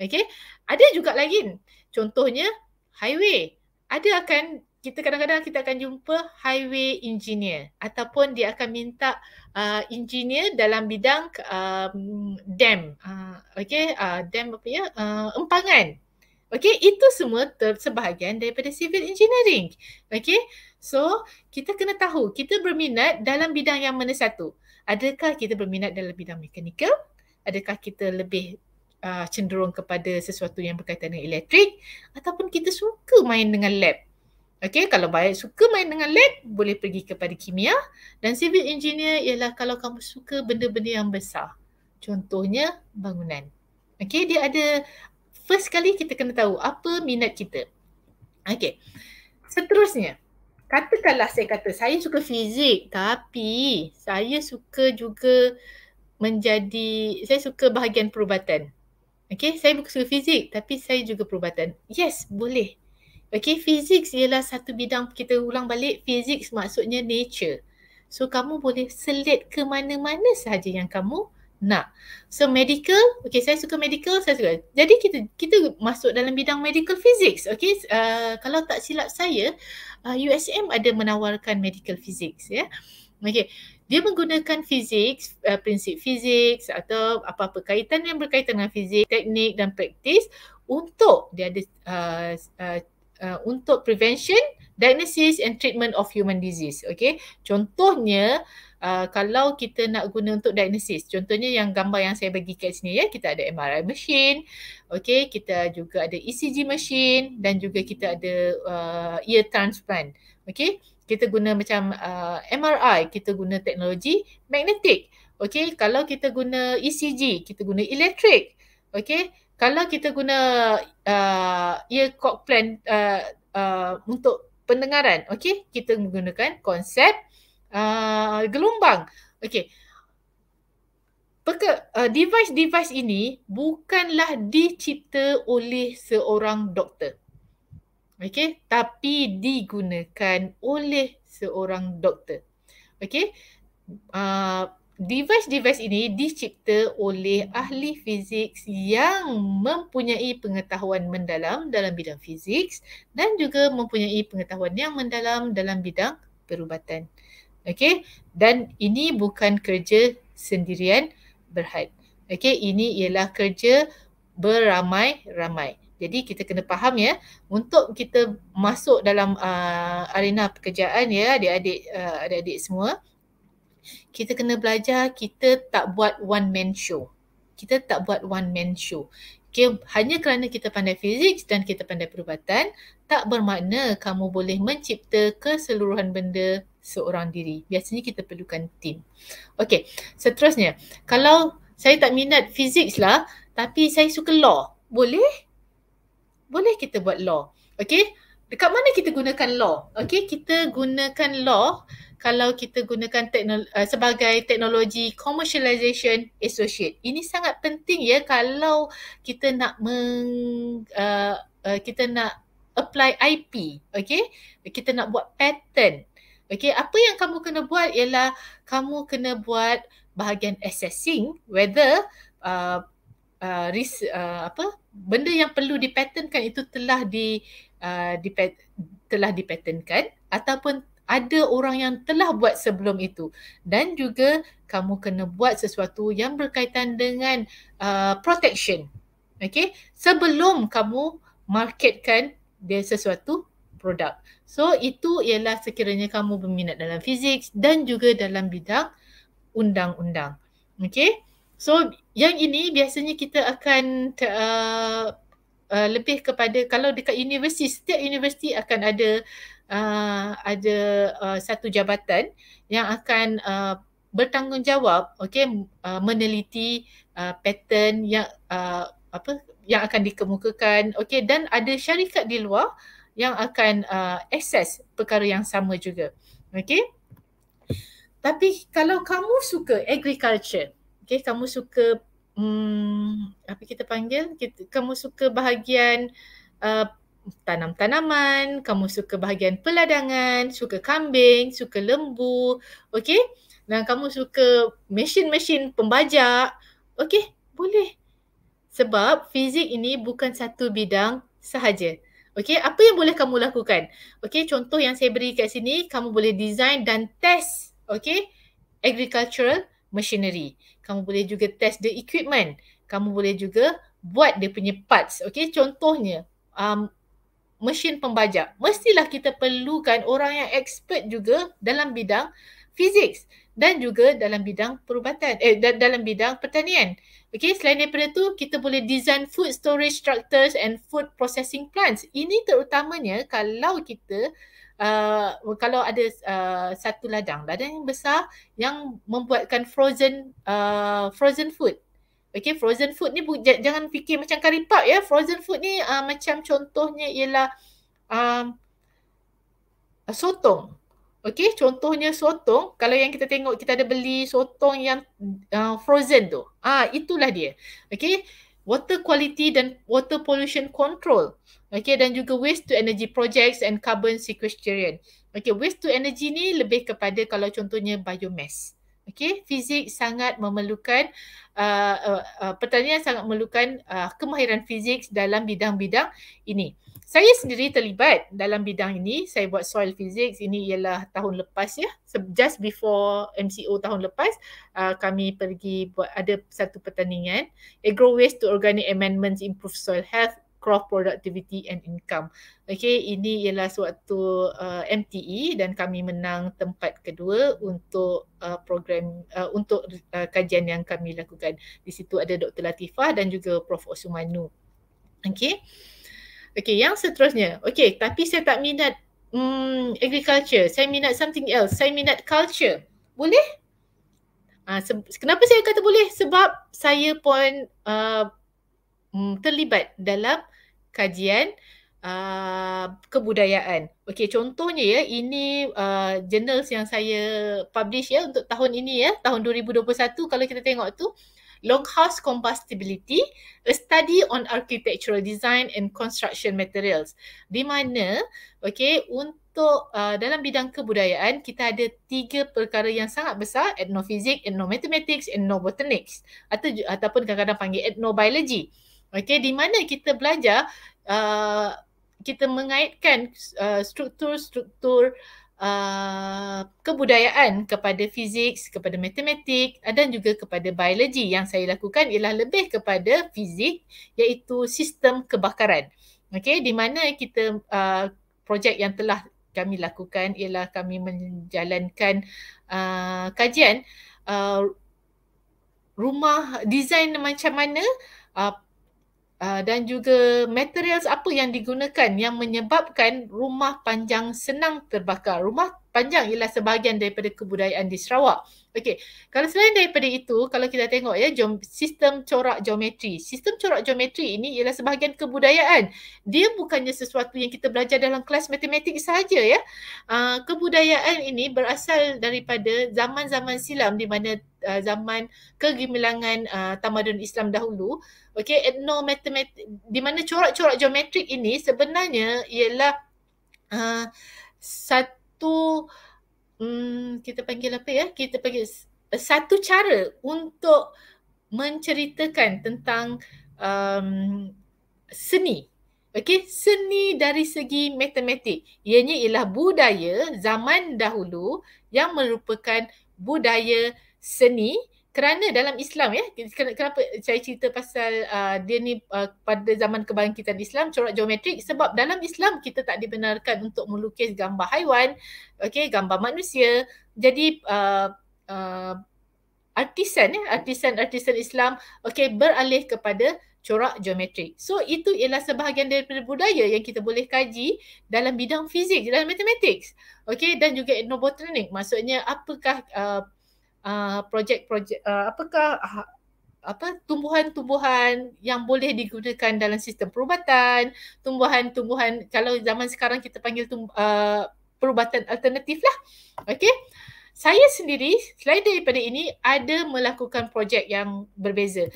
Okay. Ada juga lagi. Contohnya highway. Ada akan kita kadang-kadang kita akan jumpa highway engineer ataupun dia akan minta uh, engineer dalam bidang um, dam. Uh, okay. Uh, dam apa ya? Uh, empangan. Okay. Itu semua ter- sebahagian daripada civil engineering. Okay. So kita kena tahu kita berminat dalam bidang yang mana satu adakah kita berminat dalam bidang mekanikal adakah kita lebih uh, cenderung kepada sesuatu yang berkaitan dengan elektrik ataupun kita suka main dengan lab Okay, kalau baik suka main dengan lab, boleh pergi kepada kimia. Dan civil engineer ialah kalau kamu suka benda-benda yang besar. Contohnya, bangunan. Okay, dia ada, first kali kita kena tahu apa minat kita. Okay, seterusnya, katakanlah saya kata saya suka fizik tapi saya suka juga menjadi saya suka bahagian perubatan. Okey, saya bukan suka fizik tapi saya juga perubatan. Yes, boleh. Okey, fizik ialah satu bidang kita ulang balik fizik maksudnya nature. So kamu boleh selit ke mana-mana sahaja yang kamu nak. So medical, okay saya suka medical, saya suka. Jadi kita kita masuk dalam bidang medical physics. Okay, uh, kalau tak silap saya, uh, USM ada menawarkan medical physics ya. Yeah. Okay, dia menggunakan physics, uh, prinsip physics atau apa-apa kaitan yang berkaitan dengan fizik, teknik dan praktis untuk dia ada uh, uh, uh, untuk prevention, diagnosis and treatment of human disease. Okay, contohnya Uh, kalau kita nak guna untuk diagnosis contohnya yang gambar yang saya bagi kat sini ya kita ada MRI machine okey kita juga ada ECG machine dan juga kita ada uh, ear transplant okey kita guna macam uh, MRI kita guna teknologi magnetik okey kalau kita guna ECG kita guna elektrik okey kalau kita guna uh, ear cochlear uh, uh, untuk pendengaran okey kita menggunakan konsep Ah, gelombang. Okey. Perke uh, ah, device-device ini bukanlah dicipta oleh seorang doktor. Okey, tapi digunakan oleh seorang doktor. Okey. Uh, ah, device-device ini dicipta oleh ahli fizik yang mempunyai pengetahuan mendalam dalam bidang fizik dan juga mempunyai pengetahuan yang mendalam dalam bidang perubatan. Okay, dan ini bukan kerja sendirian berhad. Okay, ini ialah kerja beramai-ramai. Jadi kita kena faham ya, untuk kita masuk dalam uh, arena pekerjaan ya adik-adik uh, adik-adik semua, kita kena belajar kita tak buat one man show. Kita tak buat one man show. Okay, hanya kerana kita pandai fizik dan kita pandai perubatan, tak bermakna kamu boleh mencipta keseluruhan benda seorang diri. Biasanya kita perlukan tim. Okey, seterusnya, kalau saya tak minat fizik lah, tapi saya suka law, boleh? Boleh kita buat law. Okey, dekat mana kita gunakan law? Okey, kita gunakan law kalau kita gunakan teknolo- eh, sebagai teknologi commercialization associate. Ini sangat penting ya kalau kita nak meng, uh, uh, kita nak apply IP, okey? Kita nak buat patent Okay, apa yang kamu kena buat ialah kamu kena buat bahagian assessing whether uh, uh, ris- uh, apa benda yang perlu dipatternkan itu telah di uh, dipat- telah dipatternkan ataupun ada orang yang telah buat sebelum itu dan juga kamu kena buat sesuatu yang berkaitan dengan uh, protection. Okay, sebelum kamu marketkan dia sesuatu produk. So itu ialah sekiranya kamu berminat dalam fizik dan juga dalam bidang undang-undang. Okay. So yang ini biasanya kita akan uh, uh, lebih kepada kalau dekat universiti, setiap universiti akan ada uh, ada uh, satu jabatan yang akan uh, bertanggungjawab okay, uh, meneliti uh, pattern yang uh, apa yang akan dikemukakan okay, dan ada syarikat di luar yang akan uh, access perkara yang sama juga. okay. Tapi kalau kamu suka agriculture, okay, kamu suka hmm, apa kita panggil? Kita, kamu suka bahagian uh, tanam-tanaman, kamu suka bahagian peladangan, suka kambing, suka lembu, okay. Dan kamu suka mesin-mesin pembajak, okay, Boleh. Sebab fizik ini bukan satu bidang sahaja. Okay, apa yang boleh kamu lakukan? Okay, contoh yang saya beri kat sini, kamu boleh design dan test, okay, agricultural machinery. Kamu boleh juga test the equipment. Kamu boleh juga buat dia punya parts. Okey, contohnya, um, mesin pembajak. Mestilah kita perlukan orang yang expert juga dalam bidang fizik dan juga dalam bidang perubatan eh da- dalam bidang pertanian. Okey, selain daripada itu kita boleh design food storage structures and food processing plants. Ini terutamanya kalau kita uh, kalau ada uh, satu ladang, ladang yang besar yang membuatkan frozen uh, frozen food. Okey, frozen food ni jangan fikir macam curry puff ya. Frozen food ni uh, macam contohnya ialah um, sotong. Okay, contohnya sotong. Kalau yang kita tengok, kita ada beli sotong yang uh, frozen tu. Ah, itulah dia. Okay, water quality dan water pollution control. Okay, dan juga waste to energy projects and carbon sequestration. Okay, waste to energy ni lebih kepada kalau contohnya biomass. Okay, fizik sangat memerlukan, uh, uh, uh, pertanian sangat memerlukan uh, kemahiran fizik dalam bidang-bidang ini saya sendiri terlibat dalam bidang ini. Saya buat soil physics. Ini ialah tahun lepas ya. Just before MCO tahun lepas, uh, kami pergi buat ada satu pertandingan. Agro waste to organic amendments improve soil health, crop productivity and income. Okay, ini ialah suatu uh, MTE dan kami menang tempat kedua untuk uh, program uh, untuk uh, kajian yang kami lakukan. Di situ ada Dr. Latifah dan juga Prof. Osumanu. Okay. Okay, yang seterusnya. Okay, tapi saya tak minat hmm, agriculture. Saya minat something else. Saya minat culture. Boleh? Ha, se- kenapa saya kata boleh? Sebab saya pun uh, terlibat dalam kajian uh, kebudayaan. Okay, contohnya ya, ini uh, journals yang saya publish ya untuk tahun ini ya, tahun 2021 kalau kita tengok tu uh, low cost combustibility, a study on architectural design and construction materials. Di mana, okay, untuk uh, dalam bidang kebudayaan, kita ada tiga perkara yang sangat besar, etnofizik, etnomathematics, etnobotanics atau, ataupun kadang-kadang panggil etnobiology. Okay, di mana kita belajar uh, kita mengaitkan uh, struktur-struktur uh, uh, kebudayaan kepada fizik, kepada matematik uh, dan juga kepada biologi. Yang saya lakukan ialah lebih kepada fizik iaitu sistem kebakaran. Okey, di mana kita uh, projek yang telah kami lakukan ialah kami menjalankan uh, kajian uh, rumah, desain macam mana uh, Ah, dan juga materials apa yang digunakan yang menyebabkan rumah panjang senang terbakar. Rumah panjang ialah sebahagian daripada kebudayaan di Sarawak. Okey, kalau selain daripada itu, kalau kita tengok ya sistem corak geometri. Sistem corak geometri ini ialah sebahagian kebudayaan. Dia bukannya sesuatu yang kita belajar dalam kelas matematik saja ya. Uh, kebudayaan ini berasal daripada zaman-zaman silam di mana uh, zaman kegemilangan uh, tamadun Islam dahulu. Okey, etno matematik di mana corak-corak geometrik ini sebenarnya ialah uh, satu hmm, kita panggil apa ya? Kita panggil satu cara untuk menceritakan tentang um, seni. Okey, seni dari segi matematik. Ianya ialah budaya zaman dahulu yang merupakan budaya seni kerana dalam Islam ya kenapa saya cerita pasal uh, dia ni uh, pada zaman kebangkitan Islam corak geometrik sebab dalam Islam kita tak dibenarkan untuk melukis gambar haiwan okay, gambar manusia jadi uh, uh, artisan ya artisan artisan Islam okay, beralih kepada corak geometrik. So itu ialah sebahagian daripada budaya yang kita boleh kaji dalam bidang fizik dalam matematik. okay, dan juga etnobotanik. Maksudnya apakah uh, Ah, projek-projek uh, apakah uh, apa tumbuhan-tumbuhan yang boleh digunakan dalam sistem perubatan, tumbuhan-tumbuhan kalau zaman sekarang kita panggil tum, uh, perubatan alternatif lah. Okay. Saya sendiri selain daripada ini ada melakukan projek yang berbeza.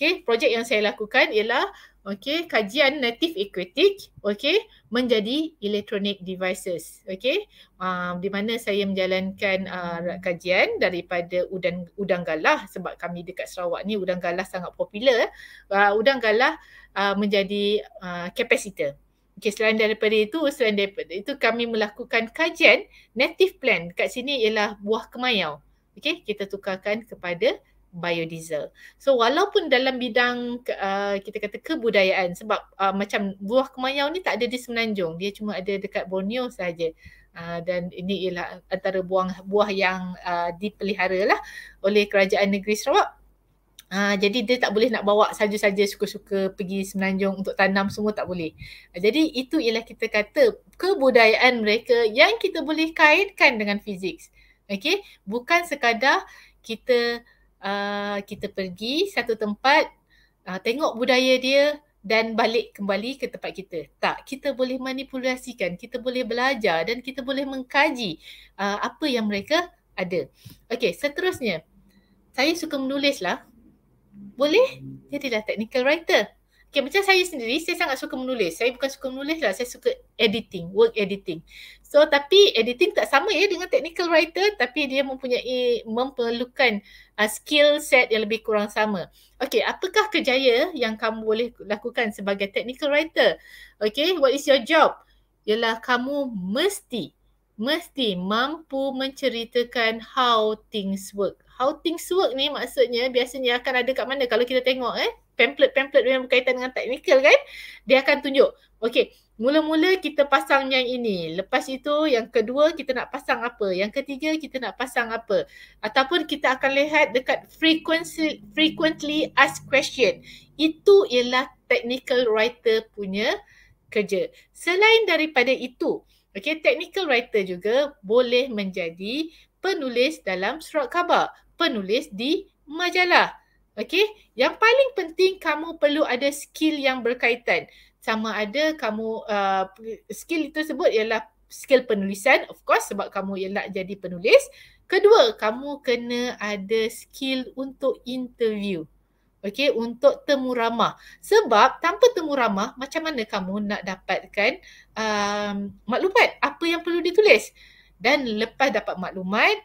Okay, projek yang saya lakukan ialah okay, kajian native aquatic, okay, menjadi electronic devices. okay, uh, ah, di mana saya menjalankan uh, kajian daripada udang udang galah sebab kami dekat Sarawak ni udang galah sangat popular. Uh, udang galah uh, menjadi kapasitor. Uh, Okay, selain daripada itu, selain daripada itu kami melakukan kajian native plant. Kat sini ialah buah kemayau. Okay, kita tukarkan kepada biodiesel. So walaupun dalam bidang uh, kita kata kebudayaan sebab uh, macam buah kemayau ni tak ada di semenanjung. Dia cuma ada dekat Borneo saja. Uh, dan ini ialah antara buah buah yang uh, dipelihara lah oleh kerajaan negeri Sarawak. Uh, jadi dia tak boleh nak bawa saja-saja suka-suka pergi semenanjung untuk tanam semua tak boleh. Uh, jadi itu ialah kita kata kebudayaan mereka yang kita boleh kaitkan dengan fizik. Okay, bukan sekadar kita Ah, kita pergi satu tempat uh, tengok budaya dia dan balik kembali ke tempat kita. Tak, kita boleh manipulasikan, kita boleh belajar dan kita boleh mengkaji uh, apa yang mereka ada. Okey, seterusnya. Saya suka menulislah. Boleh? Jadilah technical writer. Okey, macam saya sendiri, saya sangat suka menulis. Saya bukan suka menulis lah, saya suka editing, work editing. So tapi editing tak sama ya dengan technical writer tapi dia mempunyai memerlukan uh, skill set yang lebih kurang sama. Okay, apakah kerjaya yang kamu boleh lakukan sebagai technical writer? Okay, what is your job? Ialah kamu mesti, mesti mampu menceritakan how things work. How things work ni maksudnya biasanya akan ada kat mana kalau kita tengok eh pamphlet-pamphlet yang berkaitan dengan technical kan dia akan tunjuk Okay. Mula-mula kita pasang yang ini. Lepas itu yang kedua kita nak pasang apa? Yang ketiga kita nak pasang apa? Ataupun kita akan lihat dekat frequency, frequently asked question. Itu ialah technical writer punya kerja. Selain daripada itu, okay, technical writer juga boleh menjadi penulis dalam surat khabar, penulis di majalah. Okay, yang paling penting kamu perlu ada skill yang berkaitan sama ada kamu uh, skill itu sebut ialah skill penulisan of course sebab kamu nak jadi penulis kedua kamu kena ada skill untuk interview okay untuk temu ramah sebab tanpa temu ramah macam mana kamu nak dapatkan um, maklumat apa yang perlu ditulis dan lepas dapat maklumat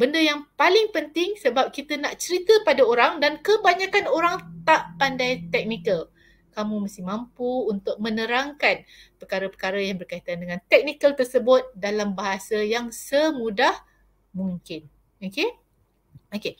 benda yang paling penting sebab kita nak cerita pada orang dan kebanyakan orang tak pandai teknikal kamu mesti mampu untuk menerangkan perkara-perkara yang berkaitan dengan teknikal tersebut dalam bahasa yang semudah mungkin. Okey? Okey.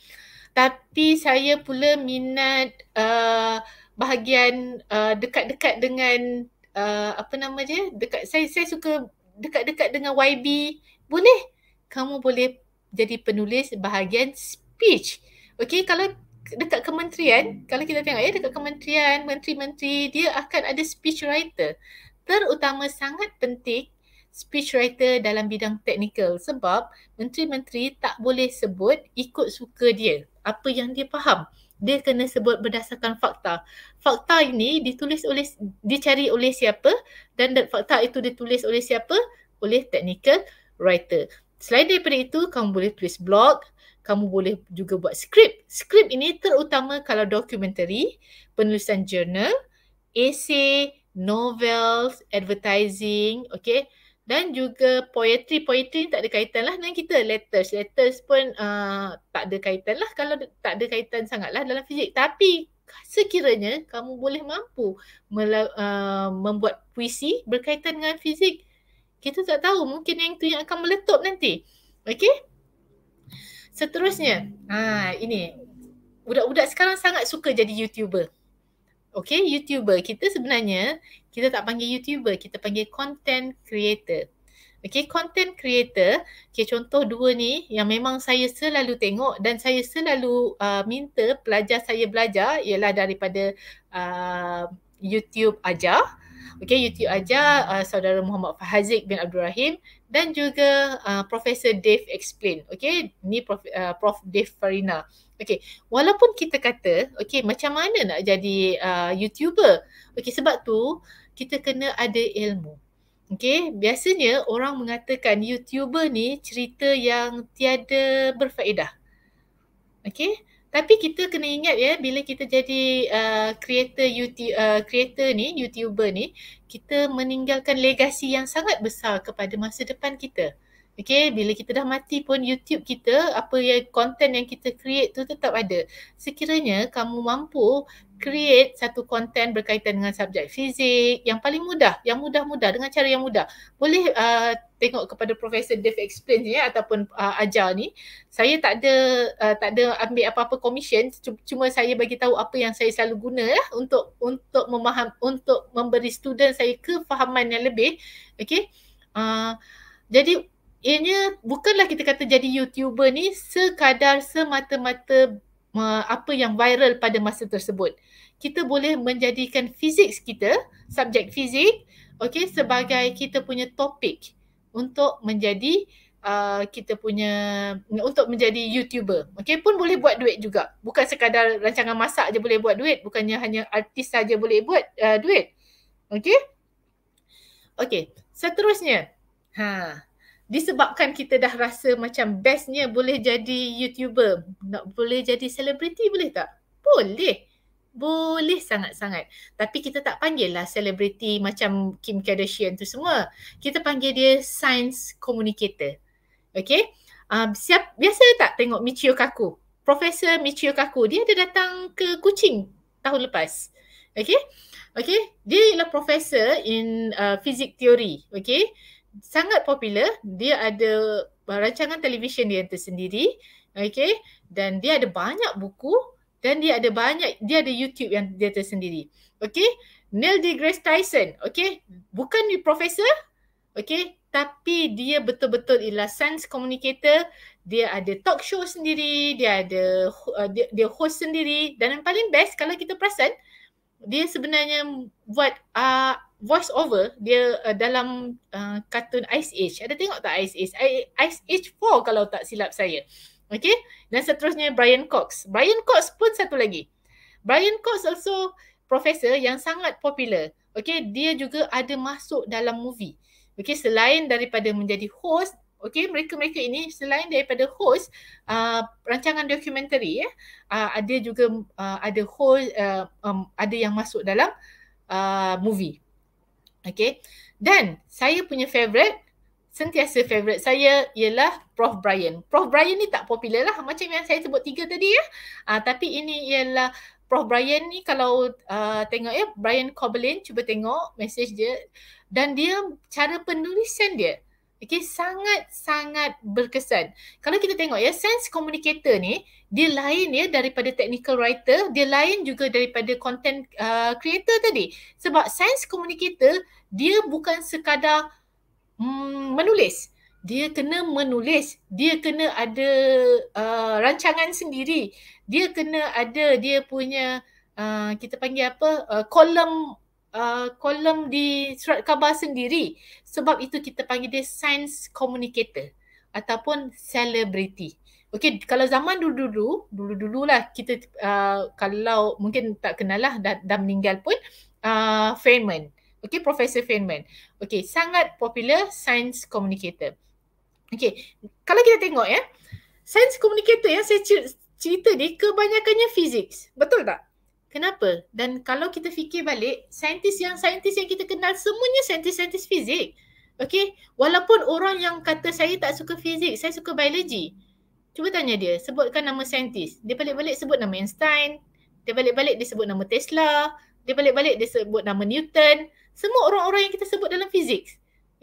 Tapi saya pula minat uh, bahagian uh, dekat-dekat dengan uh, apa nama dia? Dekat saya saya suka dekat-dekat dengan YB. Boleh? Kamu boleh jadi penulis bahagian speech. Okey, kalau dekat kementerian, hmm. kalau kita tengok ya dekat kementerian, menteri-menteri dia akan ada speech writer. Terutama sangat penting speech writer dalam bidang teknikal sebab menteri-menteri tak boleh sebut ikut suka dia. Apa yang dia faham, dia kena sebut berdasarkan fakta. Fakta ini ditulis oleh dicari oleh siapa dan fakta itu ditulis oleh siapa? Oleh teknikal writer. Selain daripada itu, kamu boleh tulis blog, kamu boleh juga buat skrip. Skrip ini terutama kalau dokumentari, penulisan jurnal, esay, novels, advertising, okay. Dan juga poetry. Poetry tak ada kaitan lah dengan kita. Letters. Letters pun uh, tak ada kaitan lah kalau tak ada kaitan sangat lah dalam fizik. Tapi sekiranya kamu boleh mampu uh, membuat puisi berkaitan dengan fizik, kita tak tahu. Mungkin yang tu yang akan meletup nanti. Okay? Seterusnya, ha, ini budak-budak sekarang sangat suka jadi YouTuber. Okay, YouTuber. Kita sebenarnya, kita tak panggil YouTuber, kita panggil content creator. Okay, content creator. Okay, contoh dua ni yang memang saya selalu tengok dan saya selalu uh, minta pelajar saya belajar ialah daripada uh, YouTube Ajar. Okay, YouTube Ajar uh, saudara Muhammad Fahazik bin Abdul Rahim dan juga uh, Profesor Dave explain. Okay, ni Prof, uh, Prof Dave Farina. Okay, walaupun kita kata, okay, macam mana nak jadi uh, YouTuber? Okay, sebab tu kita kena ada ilmu. Okay, biasanya orang mengatakan YouTuber ni cerita yang tiada berfaedah. Okay, tapi kita kena ingat ya bila kita jadi uh, creator YouTube uh, creator ni YouTuber ni kita meninggalkan legasi yang sangat besar kepada masa depan kita. Okay, bila kita dah mati pun YouTube kita, apa yang content yang kita create tu tetap ada. Sekiranya kamu mampu create satu content berkaitan dengan subjek fizik yang paling mudah, yang mudah-mudah dengan cara yang mudah. Boleh uh, tengok kepada Profesor Dave explain ni ya, ataupun uh, ajar ni. Saya tak ada uh, tak ada ambil apa-apa commission, cuma saya bagi tahu apa yang saya selalu guna ya untuk untuk memaham untuk memberi student saya kefahaman yang lebih. Okay. Uh, jadi ianya bukanlah kita kata jadi YouTuber ni sekadar semata-mata uh, apa yang viral pada masa tersebut. Kita boleh menjadikan fizik kita, subjek fizik, okay, sebagai kita punya topik untuk menjadi uh, kita punya untuk menjadi YouTuber. Okay, pun boleh buat duit juga. Bukan sekadar rancangan masak je boleh buat duit, bukannya hanya artis saja boleh buat uh, duit. Okay? Okay, seterusnya. Ha, disebabkan kita dah rasa macam bestnya boleh jadi YouTuber, nak boleh jadi selebriti boleh tak? Boleh. Boleh sangat-sangat. Tapi kita tak panggil lah selebriti macam Kim Kardashian tu semua. Kita panggil dia science communicator. Okay. Uh, um, siap, biasa tak tengok Michio Kaku? Profesor Michio Kaku. Dia ada datang ke Kuching tahun lepas. Okay. Okay. Dia ialah profesor in uh, fizik teori. Okay sangat popular. Dia ada rancangan televisyen dia tersendiri. Okay. Dan dia ada banyak buku dan dia ada banyak, dia ada YouTube yang dia tersendiri. Okay. Neil deGrasse Tyson. Okay. Bukan ni profesor. Okay. Tapi dia betul-betul ialah science communicator. Dia ada talk show sendiri. Dia ada, uh, dia, dia host sendiri. Dan yang paling best kalau kita perasan, dia sebenarnya buat uh, voice over dia uh, dalam uh, kartun Ice Age. Ada tengok tak Ice Age? I, Ice Age 4 kalau tak silap saya. Okay. Dan seterusnya Brian Cox. Brian Cox pun satu lagi. Brian Cox also professor yang sangat popular. Okay. Dia juga ada masuk dalam movie. Okay. Selain daripada menjadi host Okay, mereka-mereka ini selain daripada host uh, rancangan dokumentari, ya, uh, ada juga uh, ada host, uh, um, ada yang masuk dalam uh, movie. Okay. Dan saya punya favourite sentiasa favourite saya ialah Prof. Brian. Prof. Brian ni tak popular lah macam yang saya sebut tiga tadi ya. Uh, tapi ini ialah Prof. Brian ni kalau uh, tengok ya, Brian Coblin cuba tengok message dia. Dan dia, cara penulisan dia, Okay, sangat-sangat berkesan. Kalau kita tengok ya, sense communicator ni, dia lain ya daripada technical writer, dia lain juga daripada content uh, creator tadi. Sebab sense communicator, dia bukan sekadar mm, menulis. Dia kena menulis, dia kena ada uh, rancangan sendiri. Dia kena ada dia punya, uh, kita panggil apa, kolom uh, Uh, kolom di surat khabar sendiri sebab itu kita panggil dia science communicator ataupun celebrity. Okey, kalau zaman dulu-dulu, dulu-dululah kita uh, kalau mungkin tak kenal lah dah, dah meninggal pun uh, Feynman. Okey, Profesor Feynman. Okey, sangat popular science communicator. Okey, kalau kita tengok ya, science communicator yang saya cerita ni kebanyakannya fizik. Betul tak? Kenapa? Dan kalau kita fikir balik, saintis yang saintis yang kita kenal semuanya saintis-saintis fizik. Okay? Walaupun orang yang kata saya tak suka fizik, saya suka biologi. Cuba tanya dia, sebutkan nama saintis. Dia balik-balik sebut nama Einstein. Dia balik-balik dia sebut nama Tesla. Dia balik-balik dia sebut nama Newton. Semua orang-orang yang kita sebut dalam fizik.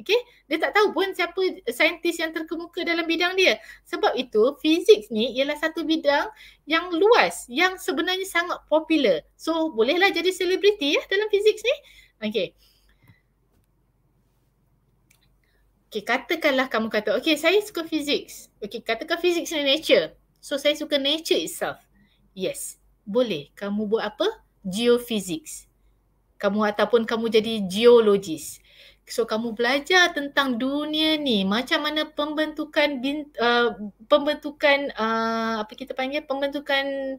Okay, dia tak tahu pun siapa saintis yang terkemuka dalam bidang dia. Sebab itu, fizik ni ialah satu bidang yang luas, yang sebenarnya sangat popular. So, bolehlah jadi selebriti ya dalam fizik ni. Okay. Okay, katakanlah kamu kata, okay, saya suka fizik. Okay, katakan fizik ni nature. So, saya suka nature itself. Yes, boleh. Kamu buat apa? Geophysics. Kamu ataupun kamu jadi geologist. So kamu belajar tentang dunia ni macam mana pembentukan bin, uh, pembentukan uh, apa kita panggil pembentukan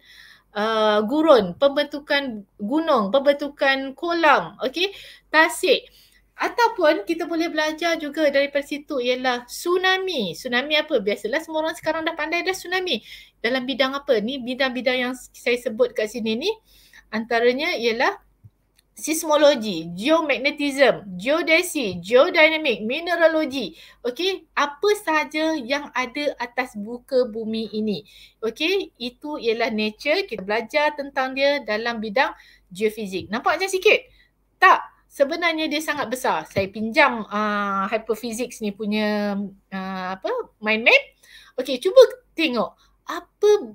uh, gurun, pembentukan gunung, pembentukan kolam, okey, tasik. Ataupun kita boleh belajar juga daripada situ ialah tsunami. Tsunami apa? Biasalah semua orang sekarang dah pandai dah tsunami. Dalam bidang apa? Ni bidang-bidang yang saya sebut kat sini ni antaranya ialah seismologi, geomagnetism, geodesi, geodynamic, mineralogi. Okey, apa sahaja yang ada atas muka bumi ini. Okey, itu ialah nature kita belajar tentang dia dalam bidang geofizik. Nampak macam sikit? Tak, sebenarnya dia sangat besar. Saya pinjam a uh, hyperphysics ni punya uh, apa mind map. Okey, cuba tengok apa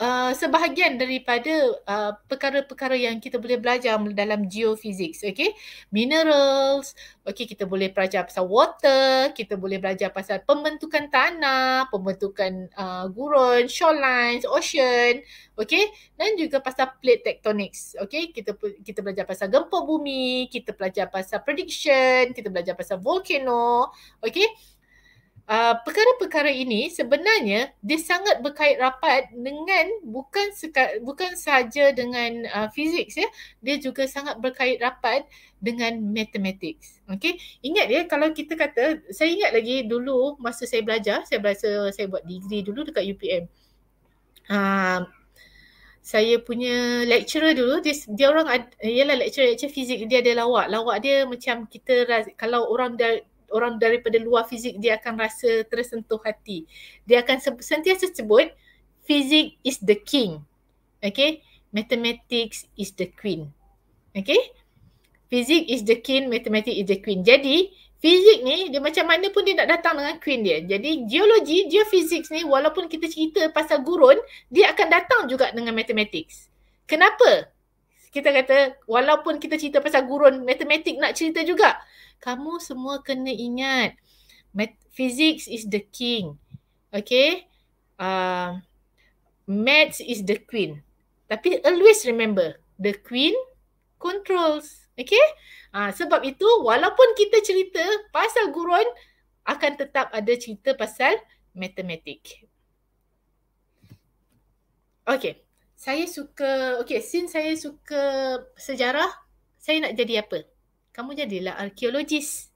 uh, sebahagian daripada uh, perkara-perkara yang kita boleh belajar dalam geofizik, Okay, minerals. Okay, kita boleh belajar pasal water. Kita boleh belajar pasal pembentukan tanah, pembentukan uh, gurun, shorelines, ocean. Okay, dan juga pasal plate tectonics. Okay, kita kita belajar pasal gempa bumi. Kita belajar pasal prediction. Kita belajar pasal volcano. Okay. Uh, perkara-perkara ini sebenarnya dia sangat berkait rapat dengan bukan seka, bukan sahaja dengan uh, fizik ya dia juga sangat berkait rapat dengan matematik okey ingat ya kalau kita kata saya ingat lagi dulu masa saya belajar saya belajar saya buat degree dulu dekat UPM uh, saya punya lecturer dulu dia dia orang ialah lecturer lecturer fizik dia ada lawak lawak dia macam kita kalau orang dari orang daripada luar fizik dia akan rasa tersentuh hati. Dia akan sentiasa sebut fizik is the king. Okay. Mathematics is the queen. Okay. Fizik is the king, mathematics is the queen. Jadi fizik ni dia macam mana pun dia nak datang dengan queen dia. Jadi geologi, geofizik ni walaupun kita cerita pasal gurun, dia akan datang juga dengan mathematics. Kenapa? Kita kata walaupun kita cerita pasal gurun, matematik nak cerita juga kamu semua kena ingat mat- physics is the king. Okay. Uh, maths is the queen. Tapi always remember, the queen controls. Okay. Uh, sebab itu walaupun kita cerita pasal gurun, akan tetap ada cerita pasal matematik. Okay. Saya suka, okay, since saya suka sejarah, saya nak jadi apa? kamu jadilah arkeologis.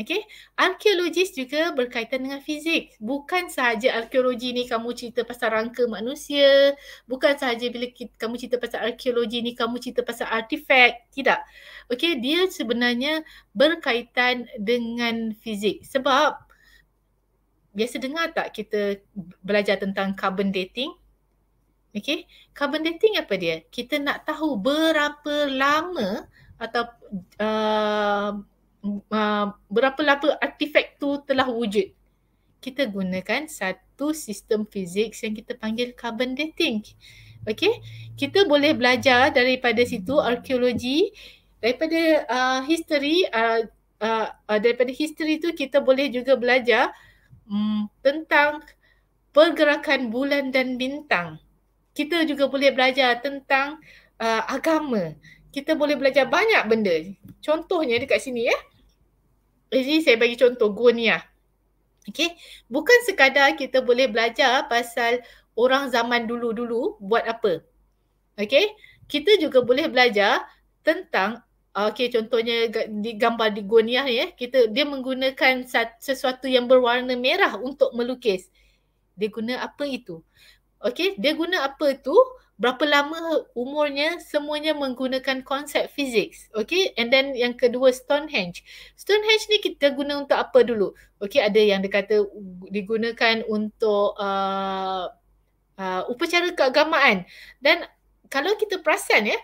Okay, arkeologis juga berkaitan dengan fizik. Bukan sahaja arkeologi ni kamu cerita pasal rangka manusia, bukan sahaja bila kita, kamu cerita pasal arkeologi ni kamu cerita pasal artifak, tidak. Okay, dia sebenarnya berkaitan dengan fizik sebab biasa dengar tak kita belajar tentang carbon dating? Okay, carbon dating apa dia? Kita nak tahu berapa lama atau uh, uh, berapa lama artifak tu telah wujud kita gunakan satu sistem fizik yang kita panggil carbon dating okay? kita boleh belajar daripada situ arkeologi daripada uh, history uh, uh, uh, daripada history tu kita boleh juga belajar um, tentang pergerakan bulan dan bintang kita juga boleh belajar tentang uh, agama kita boleh belajar banyak benda. Contohnya dekat sini ya. Jadi saya bagi contoh go ni ya. Okay. Bukan sekadar kita boleh belajar pasal orang zaman dulu-dulu buat apa. Okay. Kita juga boleh belajar tentang ah, Okay contohnya di gambar di Goniah ya, ya kita dia menggunakan sesuatu yang berwarna merah untuk melukis. Dia guna apa itu? Okay dia guna apa tu? berapa lama umurnya semuanya menggunakan konsep fizik. Okay, and then yang kedua Stonehenge. Stonehenge ni kita guna untuk apa dulu? Okay, ada yang dia kata digunakan untuk uh, uh, upacara keagamaan. Dan kalau kita perasan ya,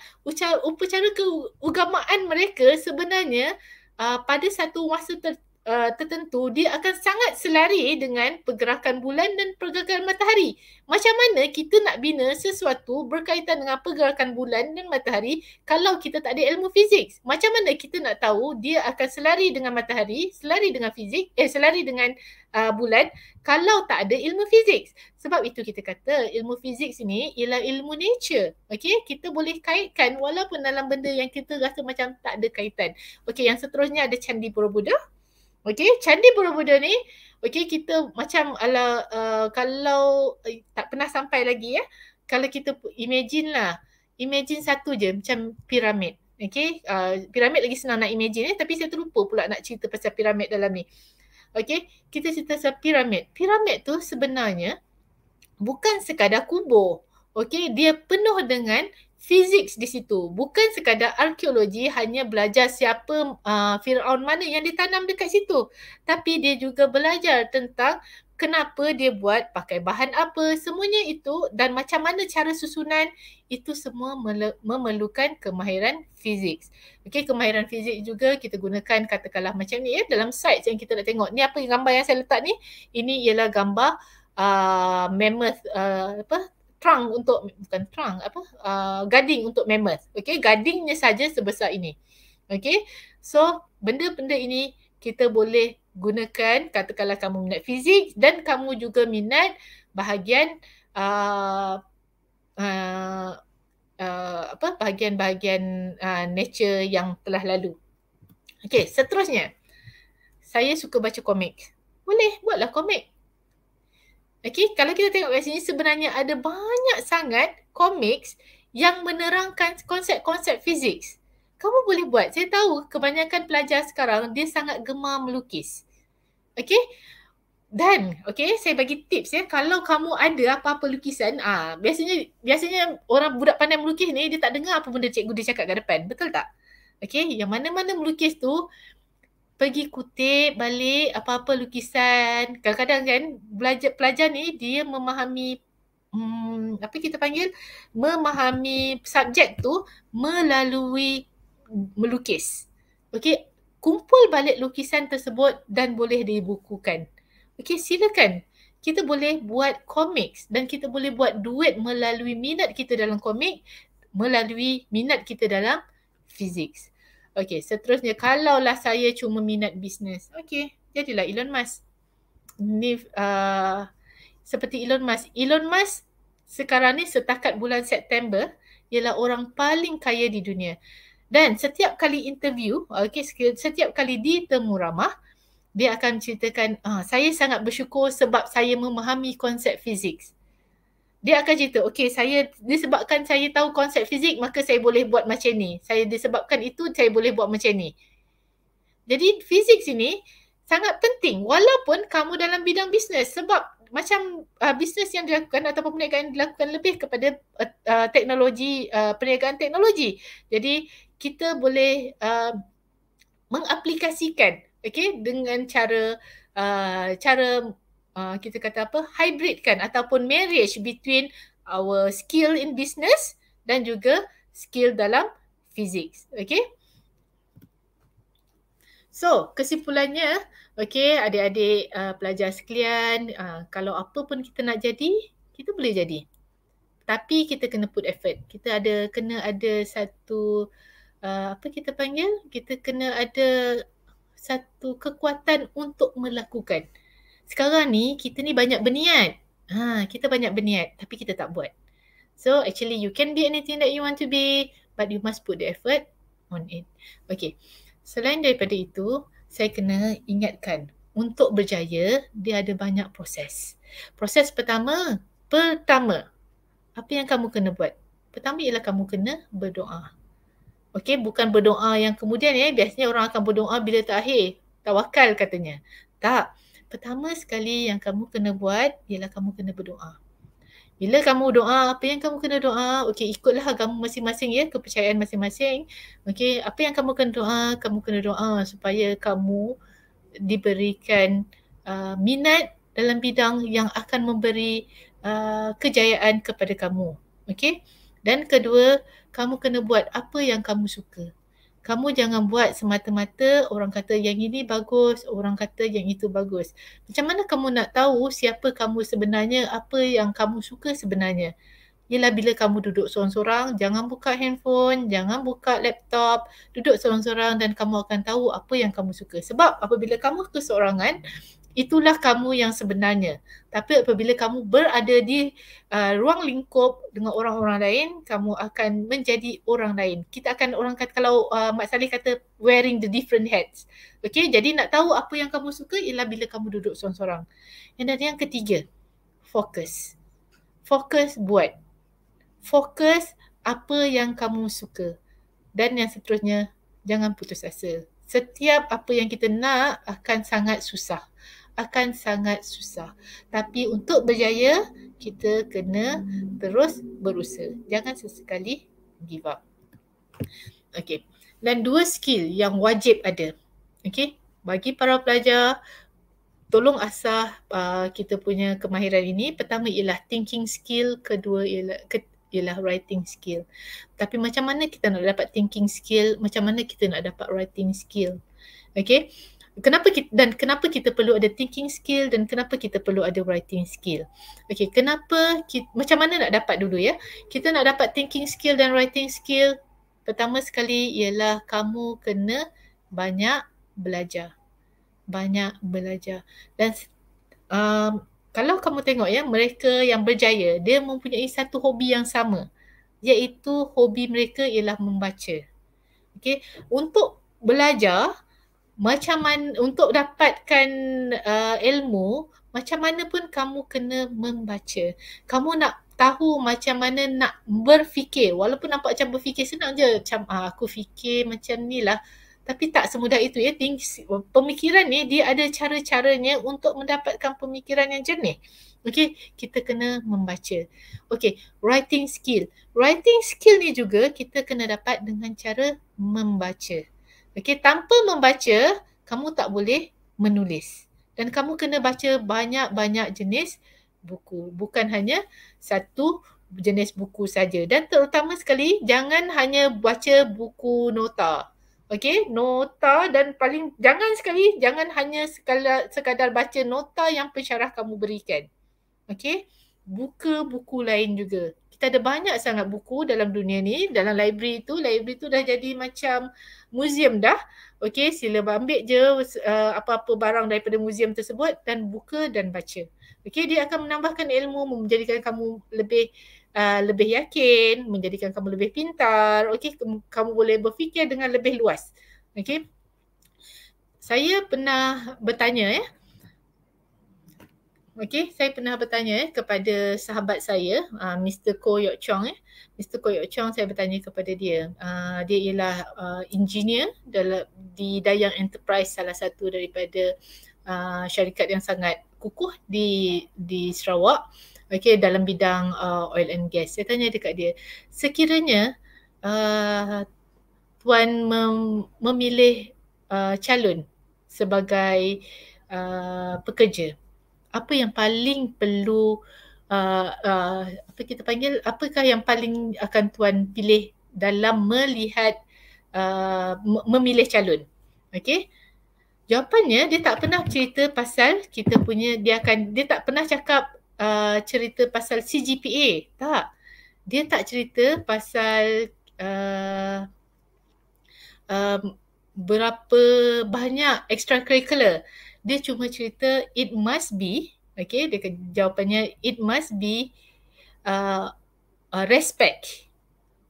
upacara keagamaan mereka sebenarnya uh, pada satu masa ter- uh, tertentu dia akan sangat selari dengan pergerakan bulan dan pergerakan matahari. Macam mana kita nak bina sesuatu berkaitan dengan pergerakan bulan dan matahari kalau kita tak ada ilmu fizik? Macam mana kita nak tahu dia akan selari dengan matahari, selari dengan fizik, eh selari dengan uh, bulan kalau tak ada ilmu fizik? Sebab itu kita kata ilmu fizik ini ialah ilmu nature. Okey, kita boleh kaitkan walaupun dalam benda yang kita rasa macam tak ada kaitan. Okey, yang seterusnya ada Candi Borobudur. Okay, Candi Borobudur ni Okay, kita macam ala uh, kalau uh, tak pernah sampai lagi ya. Kalau kita imagine lah. Imagine satu je macam piramid. Okay, uh, piramid lagi senang nak imagine ya. Tapi saya terlupa pula nak cerita pasal piramid dalam ni. Okay, kita cerita pasal piramid. Piramid tu sebenarnya bukan sekadar kubur. Okay, dia penuh dengan fizik di situ. Bukan sekadar arkeologi hanya belajar siapa uh, Fir'aun mana yang ditanam dekat situ. Tapi dia juga belajar tentang kenapa dia buat, pakai bahan apa, semuanya itu dan macam mana cara susunan itu semua memerlukan kemahiran fizik. Okey, kemahiran fizik juga kita gunakan katakanlah macam ni ya dalam site yang kita nak tengok. Ni apa gambar yang saya letak ni? Ini ialah gambar uh, mammoth uh, apa trunk untuk bukan trunk apa uh, guarding untuk mammoth okey gadingnya saja sebesar ini okey so benda-benda ini kita boleh gunakan katakanlah kamu minat fizik dan kamu juga minat bahagian uh, uh, uh, apa bahagian-bahagian uh, nature yang telah lalu okey seterusnya saya suka baca komik boleh buatlah komik Okay, kalau kita tengok kat sini sebenarnya ada banyak sangat komiks yang menerangkan konsep-konsep fizik. Kamu boleh buat. Saya tahu kebanyakan pelajar sekarang dia sangat gemar melukis. Okay, dan okay, saya bagi tips ya. Kalau kamu ada apa-apa lukisan, ah biasanya biasanya orang budak pandai melukis ni dia tak dengar apa benda cikgu dia cakap kat depan. Betul tak? Okay, yang mana-mana melukis tu pergi kutip balik apa-apa lukisan. Kadang-kadang kan belajar pelajar ni dia memahami hmm, apa kita panggil memahami subjek tu melalui melukis. Okey, kumpul balik lukisan tersebut dan boleh dibukukan. Okey, silakan. Kita boleh buat komik dan kita boleh buat duit melalui minat kita dalam komik, melalui minat kita dalam fizik. Okay, seterusnya, kalaulah saya cuma minat bisnes. Okay, jadilah Elon Musk. Ni, uh, seperti Elon Musk. Elon Musk sekarang ni setakat bulan September, ialah orang paling kaya di dunia. Dan setiap kali interview, okay, setiap kali ditemu ramah, dia akan ceritakan, ah, saya sangat bersyukur sebab saya memahami konsep fizik dia akan cerita okay saya disebabkan saya tahu konsep fizik maka saya boleh buat macam ni saya disebabkan itu saya boleh buat macam ni jadi fizik sini sangat penting walaupun kamu dalam bidang bisnes sebab macam uh, bisnes yang dilakukan ataupun perniagaan yang dilakukan lebih kepada uh, uh, teknologi uh, perniagaan teknologi jadi kita boleh uh, mengaplikasikan okay dengan cara uh, cara Ah, kita kata apa hybrid kan ataupun marriage between our skill in business dan juga skill dalam physics okay so kesimpulannya okay adik-adik uh, pelajar sekalian uh, kalau apa pun kita nak jadi kita boleh jadi tapi kita kena put effort kita ada kena ada satu uh, apa kita panggil kita kena ada satu kekuatan untuk melakukan sekarang ni kita ni banyak berniat. Ha, kita banyak berniat tapi kita tak buat. So actually you can be anything that you want to be but you must put the effort on it. Okay. Selain daripada itu, saya kena ingatkan untuk berjaya dia ada banyak proses. Proses pertama, pertama apa yang kamu kena buat? Pertama ialah kamu kena berdoa. Okay, bukan berdoa yang kemudian ya. Eh. Biasanya orang akan berdoa bila terakhir. Tawakal katanya. Tak pertama sekali yang kamu kena buat ialah kamu kena berdoa. Bila kamu doa, apa yang kamu kena doa, okey ikutlah agama masing-masing ya, kepercayaan masing-masing. Okey, apa yang kamu kena doa, kamu kena doa supaya kamu diberikan uh, minat dalam bidang yang akan memberi uh, kejayaan kepada kamu. Okey? Dan kedua, kamu kena buat apa yang kamu suka kamu jangan buat semata-mata orang kata yang ini bagus, orang kata yang itu bagus. Macam mana kamu nak tahu siapa kamu sebenarnya, apa yang kamu suka sebenarnya? Ialah bila kamu duduk seorang-seorang, jangan buka handphone, jangan buka laptop, duduk seorang-seorang dan kamu akan tahu apa yang kamu suka. Sebab apabila kamu kesorangan, itulah kamu yang sebenarnya. Tapi apabila kamu berada di uh, ruang lingkup dengan orang-orang lain, kamu akan menjadi orang lain. Kita akan orang kata kalau uh, Mak Saleh kata wearing the different hats. Okay, jadi nak tahu apa yang kamu suka ialah bila kamu duduk seorang-seorang. And then yang ketiga, fokus. Fokus buat. Fokus apa yang kamu suka. Dan yang seterusnya, jangan putus asa. Setiap apa yang kita nak akan sangat susah akan sangat susah. Tapi untuk berjaya, kita kena terus berusaha. Jangan sesekali give up. Okay. Dan dua skill yang wajib ada. Okay. Bagi para pelajar, tolong asah uh, kita punya kemahiran ini. Pertama ialah thinking skill, kedua ialah ke, ialah writing skill. Tapi macam mana kita nak dapat thinking skill, macam mana kita nak dapat writing skill. Okay kenapa kita dan kenapa kita perlu ada thinking skill dan kenapa kita perlu ada writing skill. Okey, kenapa kita, macam mana nak dapat dulu ya? Kita nak dapat thinking skill dan writing skill pertama sekali ialah kamu kena banyak belajar. Banyak belajar. Dan um, kalau kamu tengok ya, mereka yang berjaya, dia mempunyai satu hobi yang sama. Iaitu hobi mereka ialah membaca. Okey, untuk belajar macam mana untuk dapatkan uh, ilmu macam mana pun kamu kena membaca kamu nak tahu macam mana nak berfikir walaupun nampak macam berfikir senang je macam ah, aku fikir macam ni lah tapi tak semudah itu ya pemikiran ni dia ada cara-caranya untuk mendapatkan pemikiran yang jernih okey kita kena membaca okey writing skill writing skill ni juga kita kena dapat dengan cara membaca Okey, tanpa membaca, kamu tak boleh menulis. Dan kamu kena baca banyak-banyak jenis buku. Bukan hanya satu jenis buku saja. Dan terutama sekali, jangan hanya baca buku nota. Okey, nota dan paling jangan sekali, jangan hanya sekadar, sekadar baca nota yang pensyarah kamu berikan. Okey, buka buku lain juga kita ada banyak sangat buku dalam dunia ni dalam library tu library tu dah jadi macam museum dah okey sila ambil je uh, apa-apa barang daripada museum tersebut dan buka dan baca okey dia akan menambahkan ilmu menjadikan kamu lebih uh, lebih yakin menjadikan kamu lebih pintar okey kamu boleh berfikir dengan lebih luas okey saya pernah bertanya ya Okey, saya pernah bertanya eh, kepada sahabat saya, uh, ah, Mr. Ko Yok Chong. Eh. Mr. Ko Yok Chong, saya bertanya kepada dia. Uh, dia ialah uh, engineer dalam, di Dayang Enterprise, salah satu daripada uh, syarikat yang sangat kukuh di di Sarawak. Okey, dalam bidang uh, oil and gas. Saya tanya dekat dia, sekiranya uh, Tuan mem- memilih uh, calon sebagai uh, pekerja, apa yang paling perlu uh, uh, apa kita panggil apakah yang paling akan tuan pilih dalam melihat uh, memilih calon okey jawapannya dia tak pernah cerita pasal kita punya dia akan dia tak pernah cakap uh, cerita pasal CGPA tak dia tak cerita pasal uh, um, berapa banyak extracurricular dia cuma cerita it must be okay dia jawapannya it must be uh, uh, respect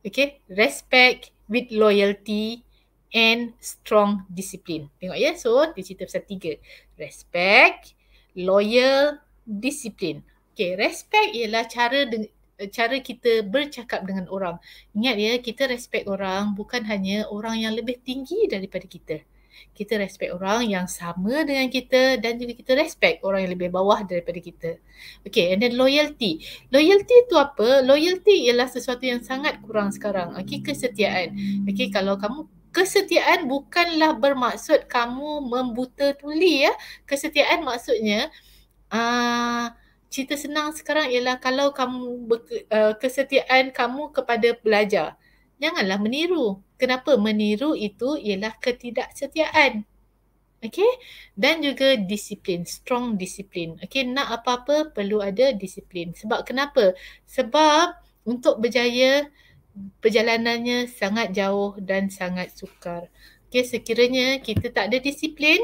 okay respect with loyalty and strong discipline tengok ya so dia cerita pasal tiga respect loyal discipline okay respect ialah cara de- cara kita bercakap dengan orang ingat ya kita respect orang bukan hanya orang yang lebih tinggi daripada kita kita respect orang yang sama dengan kita dan juga kita respect orang yang lebih bawah daripada kita. Okay, and then loyalty. Loyalty tu apa? Loyalty ialah sesuatu yang sangat kurang sekarang. Okay, kesetiaan. Okay, kalau kamu kesetiaan bukanlah bermaksud kamu membuta tuli ya. Kesetiaan maksudnya uh, cerita senang sekarang ialah kalau kamu uh, kesetiaan kamu kepada pelajar janganlah meniru. Kenapa meniru itu ialah ketidaksetiaan. Okay? Dan juga disiplin, strong disiplin. Okay, nak apa-apa perlu ada disiplin. Sebab kenapa? Sebab untuk berjaya, perjalanannya sangat jauh dan sangat sukar. Okay, sekiranya kita tak ada disiplin,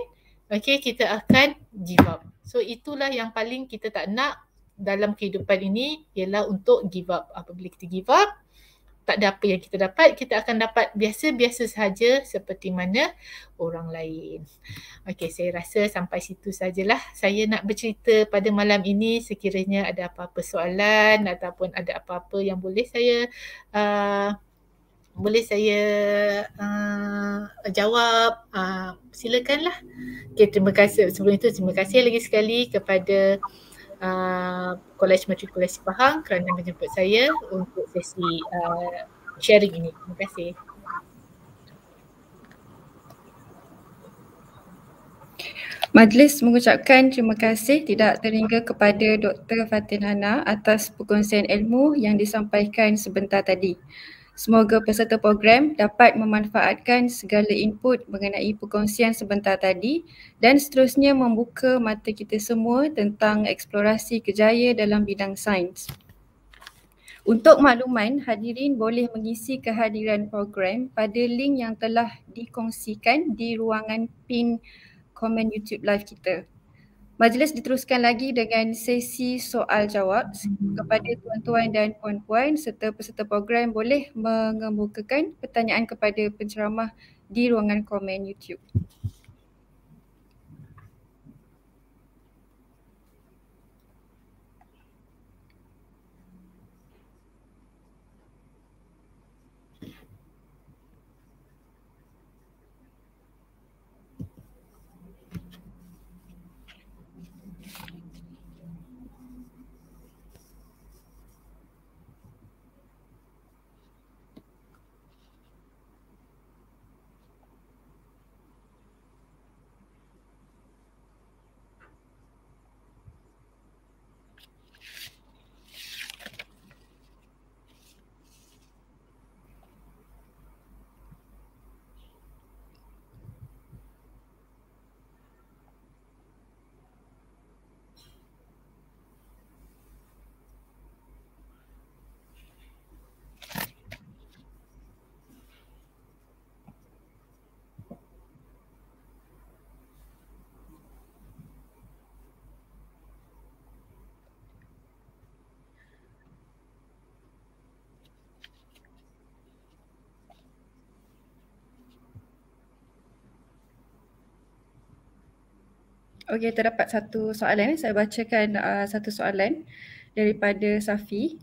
okay, kita akan give up. So, itulah yang paling kita tak nak dalam kehidupan ini ialah untuk give up. Apabila kita give up, tak ada apa yang kita dapat, kita akan dapat biasa-biasa saja seperti mana orang lain. Okey, saya rasa sampai situ sajalah. Saya nak bercerita pada malam ini sekiranya ada apa-apa soalan ataupun ada apa-apa yang boleh saya uh, boleh saya uh, jawab, uh, silakanlah. Okey, terima kasih. Sebelum itu, terima kasih lagi sekali kepada College uh, Matrikulasi Pahang kerana menjemput saya untuk sesi uh, sharing ini. Terima kasih. Majlis mengucapkan terima kasih tidak terhingga kepada Dr. Fatin Hana atas perkongsian ilmu yang disampaikan sebentar tadi. Semoga peserta program dapat memanfaatkan segala input mengenai perkongsian sebentar tadi dan seterusnya membuka mata kita semua tentang eksplorasi kejaya dalam bidang sains. Untuk makluman, hadirin boleh mengisi kehadiran program pada link yang telah dikongsikan di ruangan pin komen YouTube live kita. Majlis diteruskan lagi dengan sesi soal jawab hmm. kepada tuan-tuan dan puan-puan serta peserta program boleh mengemukakan pertanyaan kepada penceramah di ruangan komen YouTube. Okey, terdapat satu soalan. Saya bacakan uh, satu soalan daripada Safi.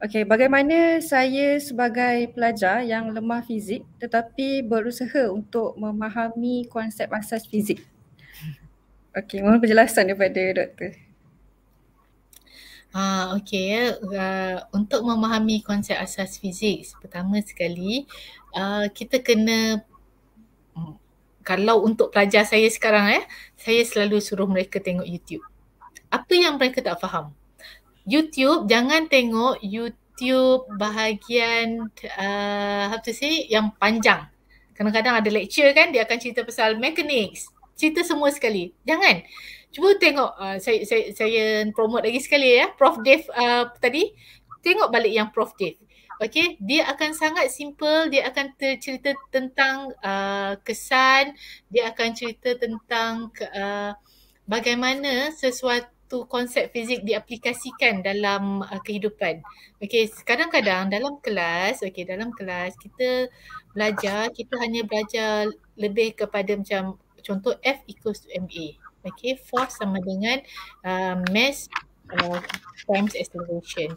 Okey, bagaimana saya sebagai pelajar yang lemah fizik tetapi berusaha untuk memahami konsep asas fizik? Okey, mohon penjelasan daripada doktor. Ha, ah, okay, ya. Uh, untuk memahami konsep asas fizik, pertama sekali uh, kita kena hmm, kalau untuk pelajar saya sekarang eh, saya selalu suruh mereka tengok YouTube. Apa yang mereka tak faham? YouTube jangan tengok YouTube bahagian uh, how to say yang panjang. Kadang-kadang ada lecture kan dia akan cerita pasal mekanik, cerita semua sekali. Jangan. Cuba tengok uh, saya saya saya promote lagi sekali ya Prof Dave uh, tadi. Tengok balik yang Prof Dave. Okay, dia akan sangat simple, dia akan cerita tentang uh, kesan, dia akan cerita tentang uh, bagaimana sesuatu konsep fizik diaplikasikan dalam uh, kehidupan. Okay, kadang-kadang dalam kelas, okay, dalam kelas kita belajar, kita hanya belajar lebih kepada macam contoh F equals to MA. Okay, force sama dengan uh, mass uh, times acceleration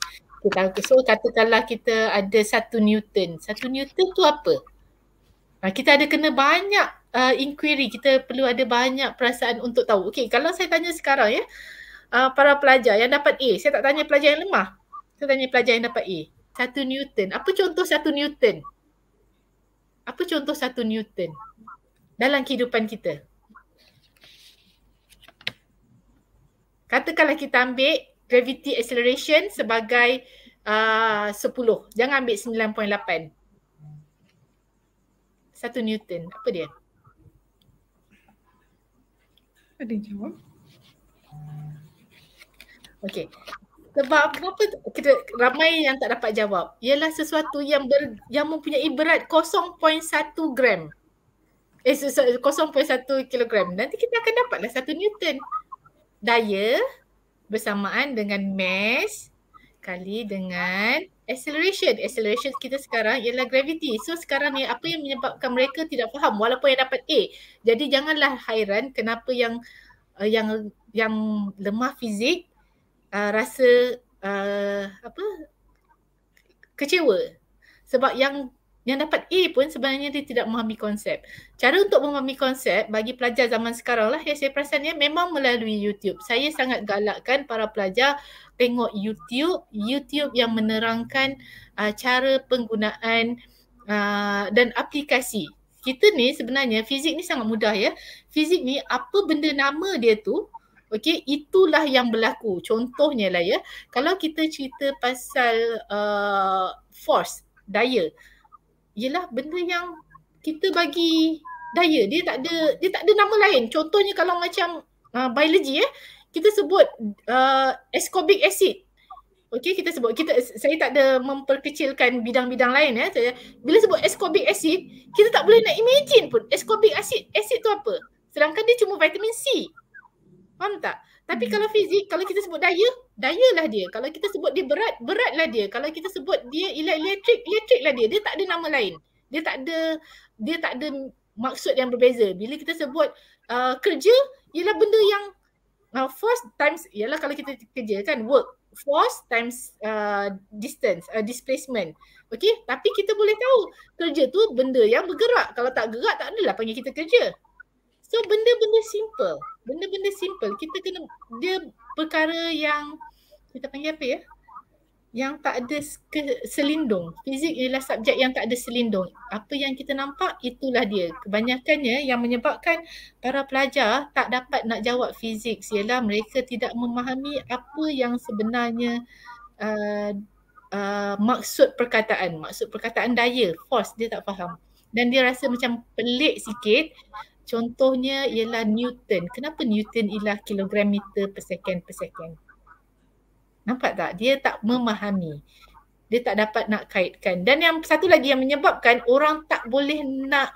okay, dah, okay. So katakanlah kita ada satu Newton. Satu Newton tu apa? Nah, kita ada kena banyak uh, inquiry. Kita perlu ada banyak perasaan untuk tahu. Okay kalau saya tanya sekarang ya. Uh, para pelajar yang dapat A. Saya tak tanya pelajar yang lemah. Saya tanya pelajar yang dapat A. Satu Newton. Apa contoh satu Newton? Apa contoh satu Newton dalam kehidupan kita? Katakanlah kita ambil gravity acceleration sebagai uh, 10. Jangan ambil 9.8. Satu Newton. Apa dia? Ada jawab. Okay. Sebab apa kita ramai yang tak dapat jawab. Ialah sesuatu yang ber, yang mempunyai berat 0.1 gram. Eh, 0.1 kilogram. Nanti kita akan dapatlah satu Newton. Daya bersamaan dengan mass kali dengan acceleration. Acceleration kita sekarang ialah gravity. So sekarang ni apa yang menyebabkan mereka tidak faham walaupun yang dapat A. Jadi janganlah hairan kenapa yang uh, yang yang lemah fizik uh, rasa uh, apa kecewa. Sebab yang yang dapat A pun sebenarnya dia tidak memahami konsep. Cara untuk memahami konsep bagi pelajar zaman sekarang lah yang saya perasan ya memang melalui YouTube. Saya sangat galakkan para pelajar tengok YouTube, YouTube yang menerangkan uh, cara penggunaan uh, dan aplikasi. Kita ni sebenarnya fizik ni sangat mudah ya. Fizik ni apa benda nama dia tu Okey, itulah yang berlaku. Contohnya lah ya. Kalau kita cerita pasal uh, force, daya ialah benda yang kita bagi daya dia tak ada dia tak ada nama lain contohnya kalau macam uh, ah, biologi eh kita sebut uh, ascorbic acid okey kita sebut kita saya tak ada memperkecilkan bidang-bidang lain eh saya bila sebut ascorbic acid kita tak boleh nak imagine pun ascorbic acid acid tu apa sedangkan dia cuma vitamin C Faham tak? Tapi hmm. kalau fizik, kalau kita sebut daya, daya lah dia. Kalau kita sebut dia berat, lah dia. Kalau kita sebut dia elektrik, elektrik lah dia. Dia tak ada nama lain. Dia tak ada dia tak ada maksud yang berbeza. Bila kita sebut uh, kerja, ialah benda yang uh, force times ialah kalau kita kerja kan work force times uh, distance uh, displacement okey tapi kita boleh tahu kerja tu benda yang bergerak kalau tak gerak tak adalah panggil kita kerja so benda-benda simple benda-benda simple kita kena dia perkara yang kita panggil apa ya yang tak ada selindung fizik ialah subjek yang tak ada selindung apa yang kita nampak itulah dia kebanyakannya yang menyebabkan para pelajar tak dapat nak jawab fizik ialah mereka tidak memahami apa yang sebenarnya uh, uh, maksud perkataan maksud perkataan daya force dia tak faham dan dia rasa macam pelik sikit Contohnya ialah Newton. Kenapa Newton ialah kilogram meter per second per second? Nampak tak? Dia tak memahami. Dia tak dapat nak kaitkan. Dan yang satu lagi yang menyebabkan orang tak boleh nak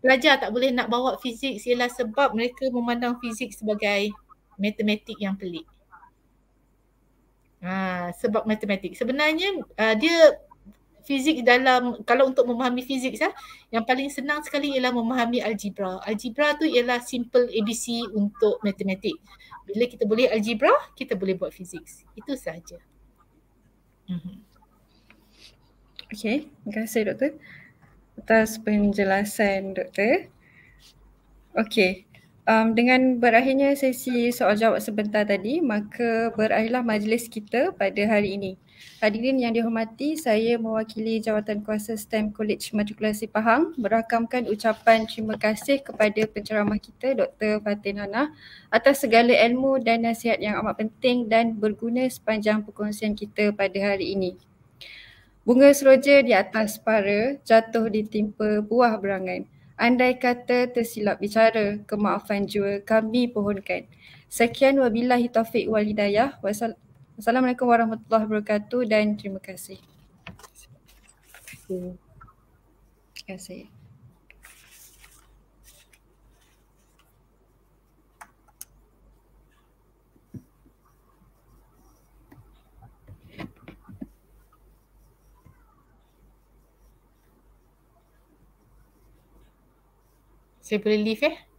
belajar, tak boleh nak bawa fizik ialah sebab mereka memandang fizik sebagai matematik yang pelik. Ha, sebab matematik. Sebenarnya uh, dia fizik dalam kalau untuk memahami fizik ya, yang paling senang sekali ialah memahami algebra. Algebra tu ialah simple ABC untuk matematik. Bila kita boleh algebra, kita boleh buat fizik. Itu sahaja. Mhm. Okay, terima kasih doktor atas penjelasan doktor. Okay, um, dengan berakhirnya sesi soal jawab sebentar tadi, maka berakhirlah majlis kita pada hari ini. Hadirin yang dihormati, saya mewakili Jawatan Kuasa STEM College Matrikulasi Pahang merakamkan ucapan terima kasih kepada penceramah kita Dr. Fatin Nana atas segala ilmu dan nasihat yang amat penting dan berguna sepanjang perkongsian kita pada hari ini. Bunga seroja di atas para jatuh ditimpa buah berangan. Andai kata tersilap bicara, kemaafan jua kami pohonkan. Sekian wabillahi taufiq wal Assalamualaikum warahmatullahi wabarakatuh dan terima kasih. Terima kasih. Terima kasih. Saya boleh leave eh?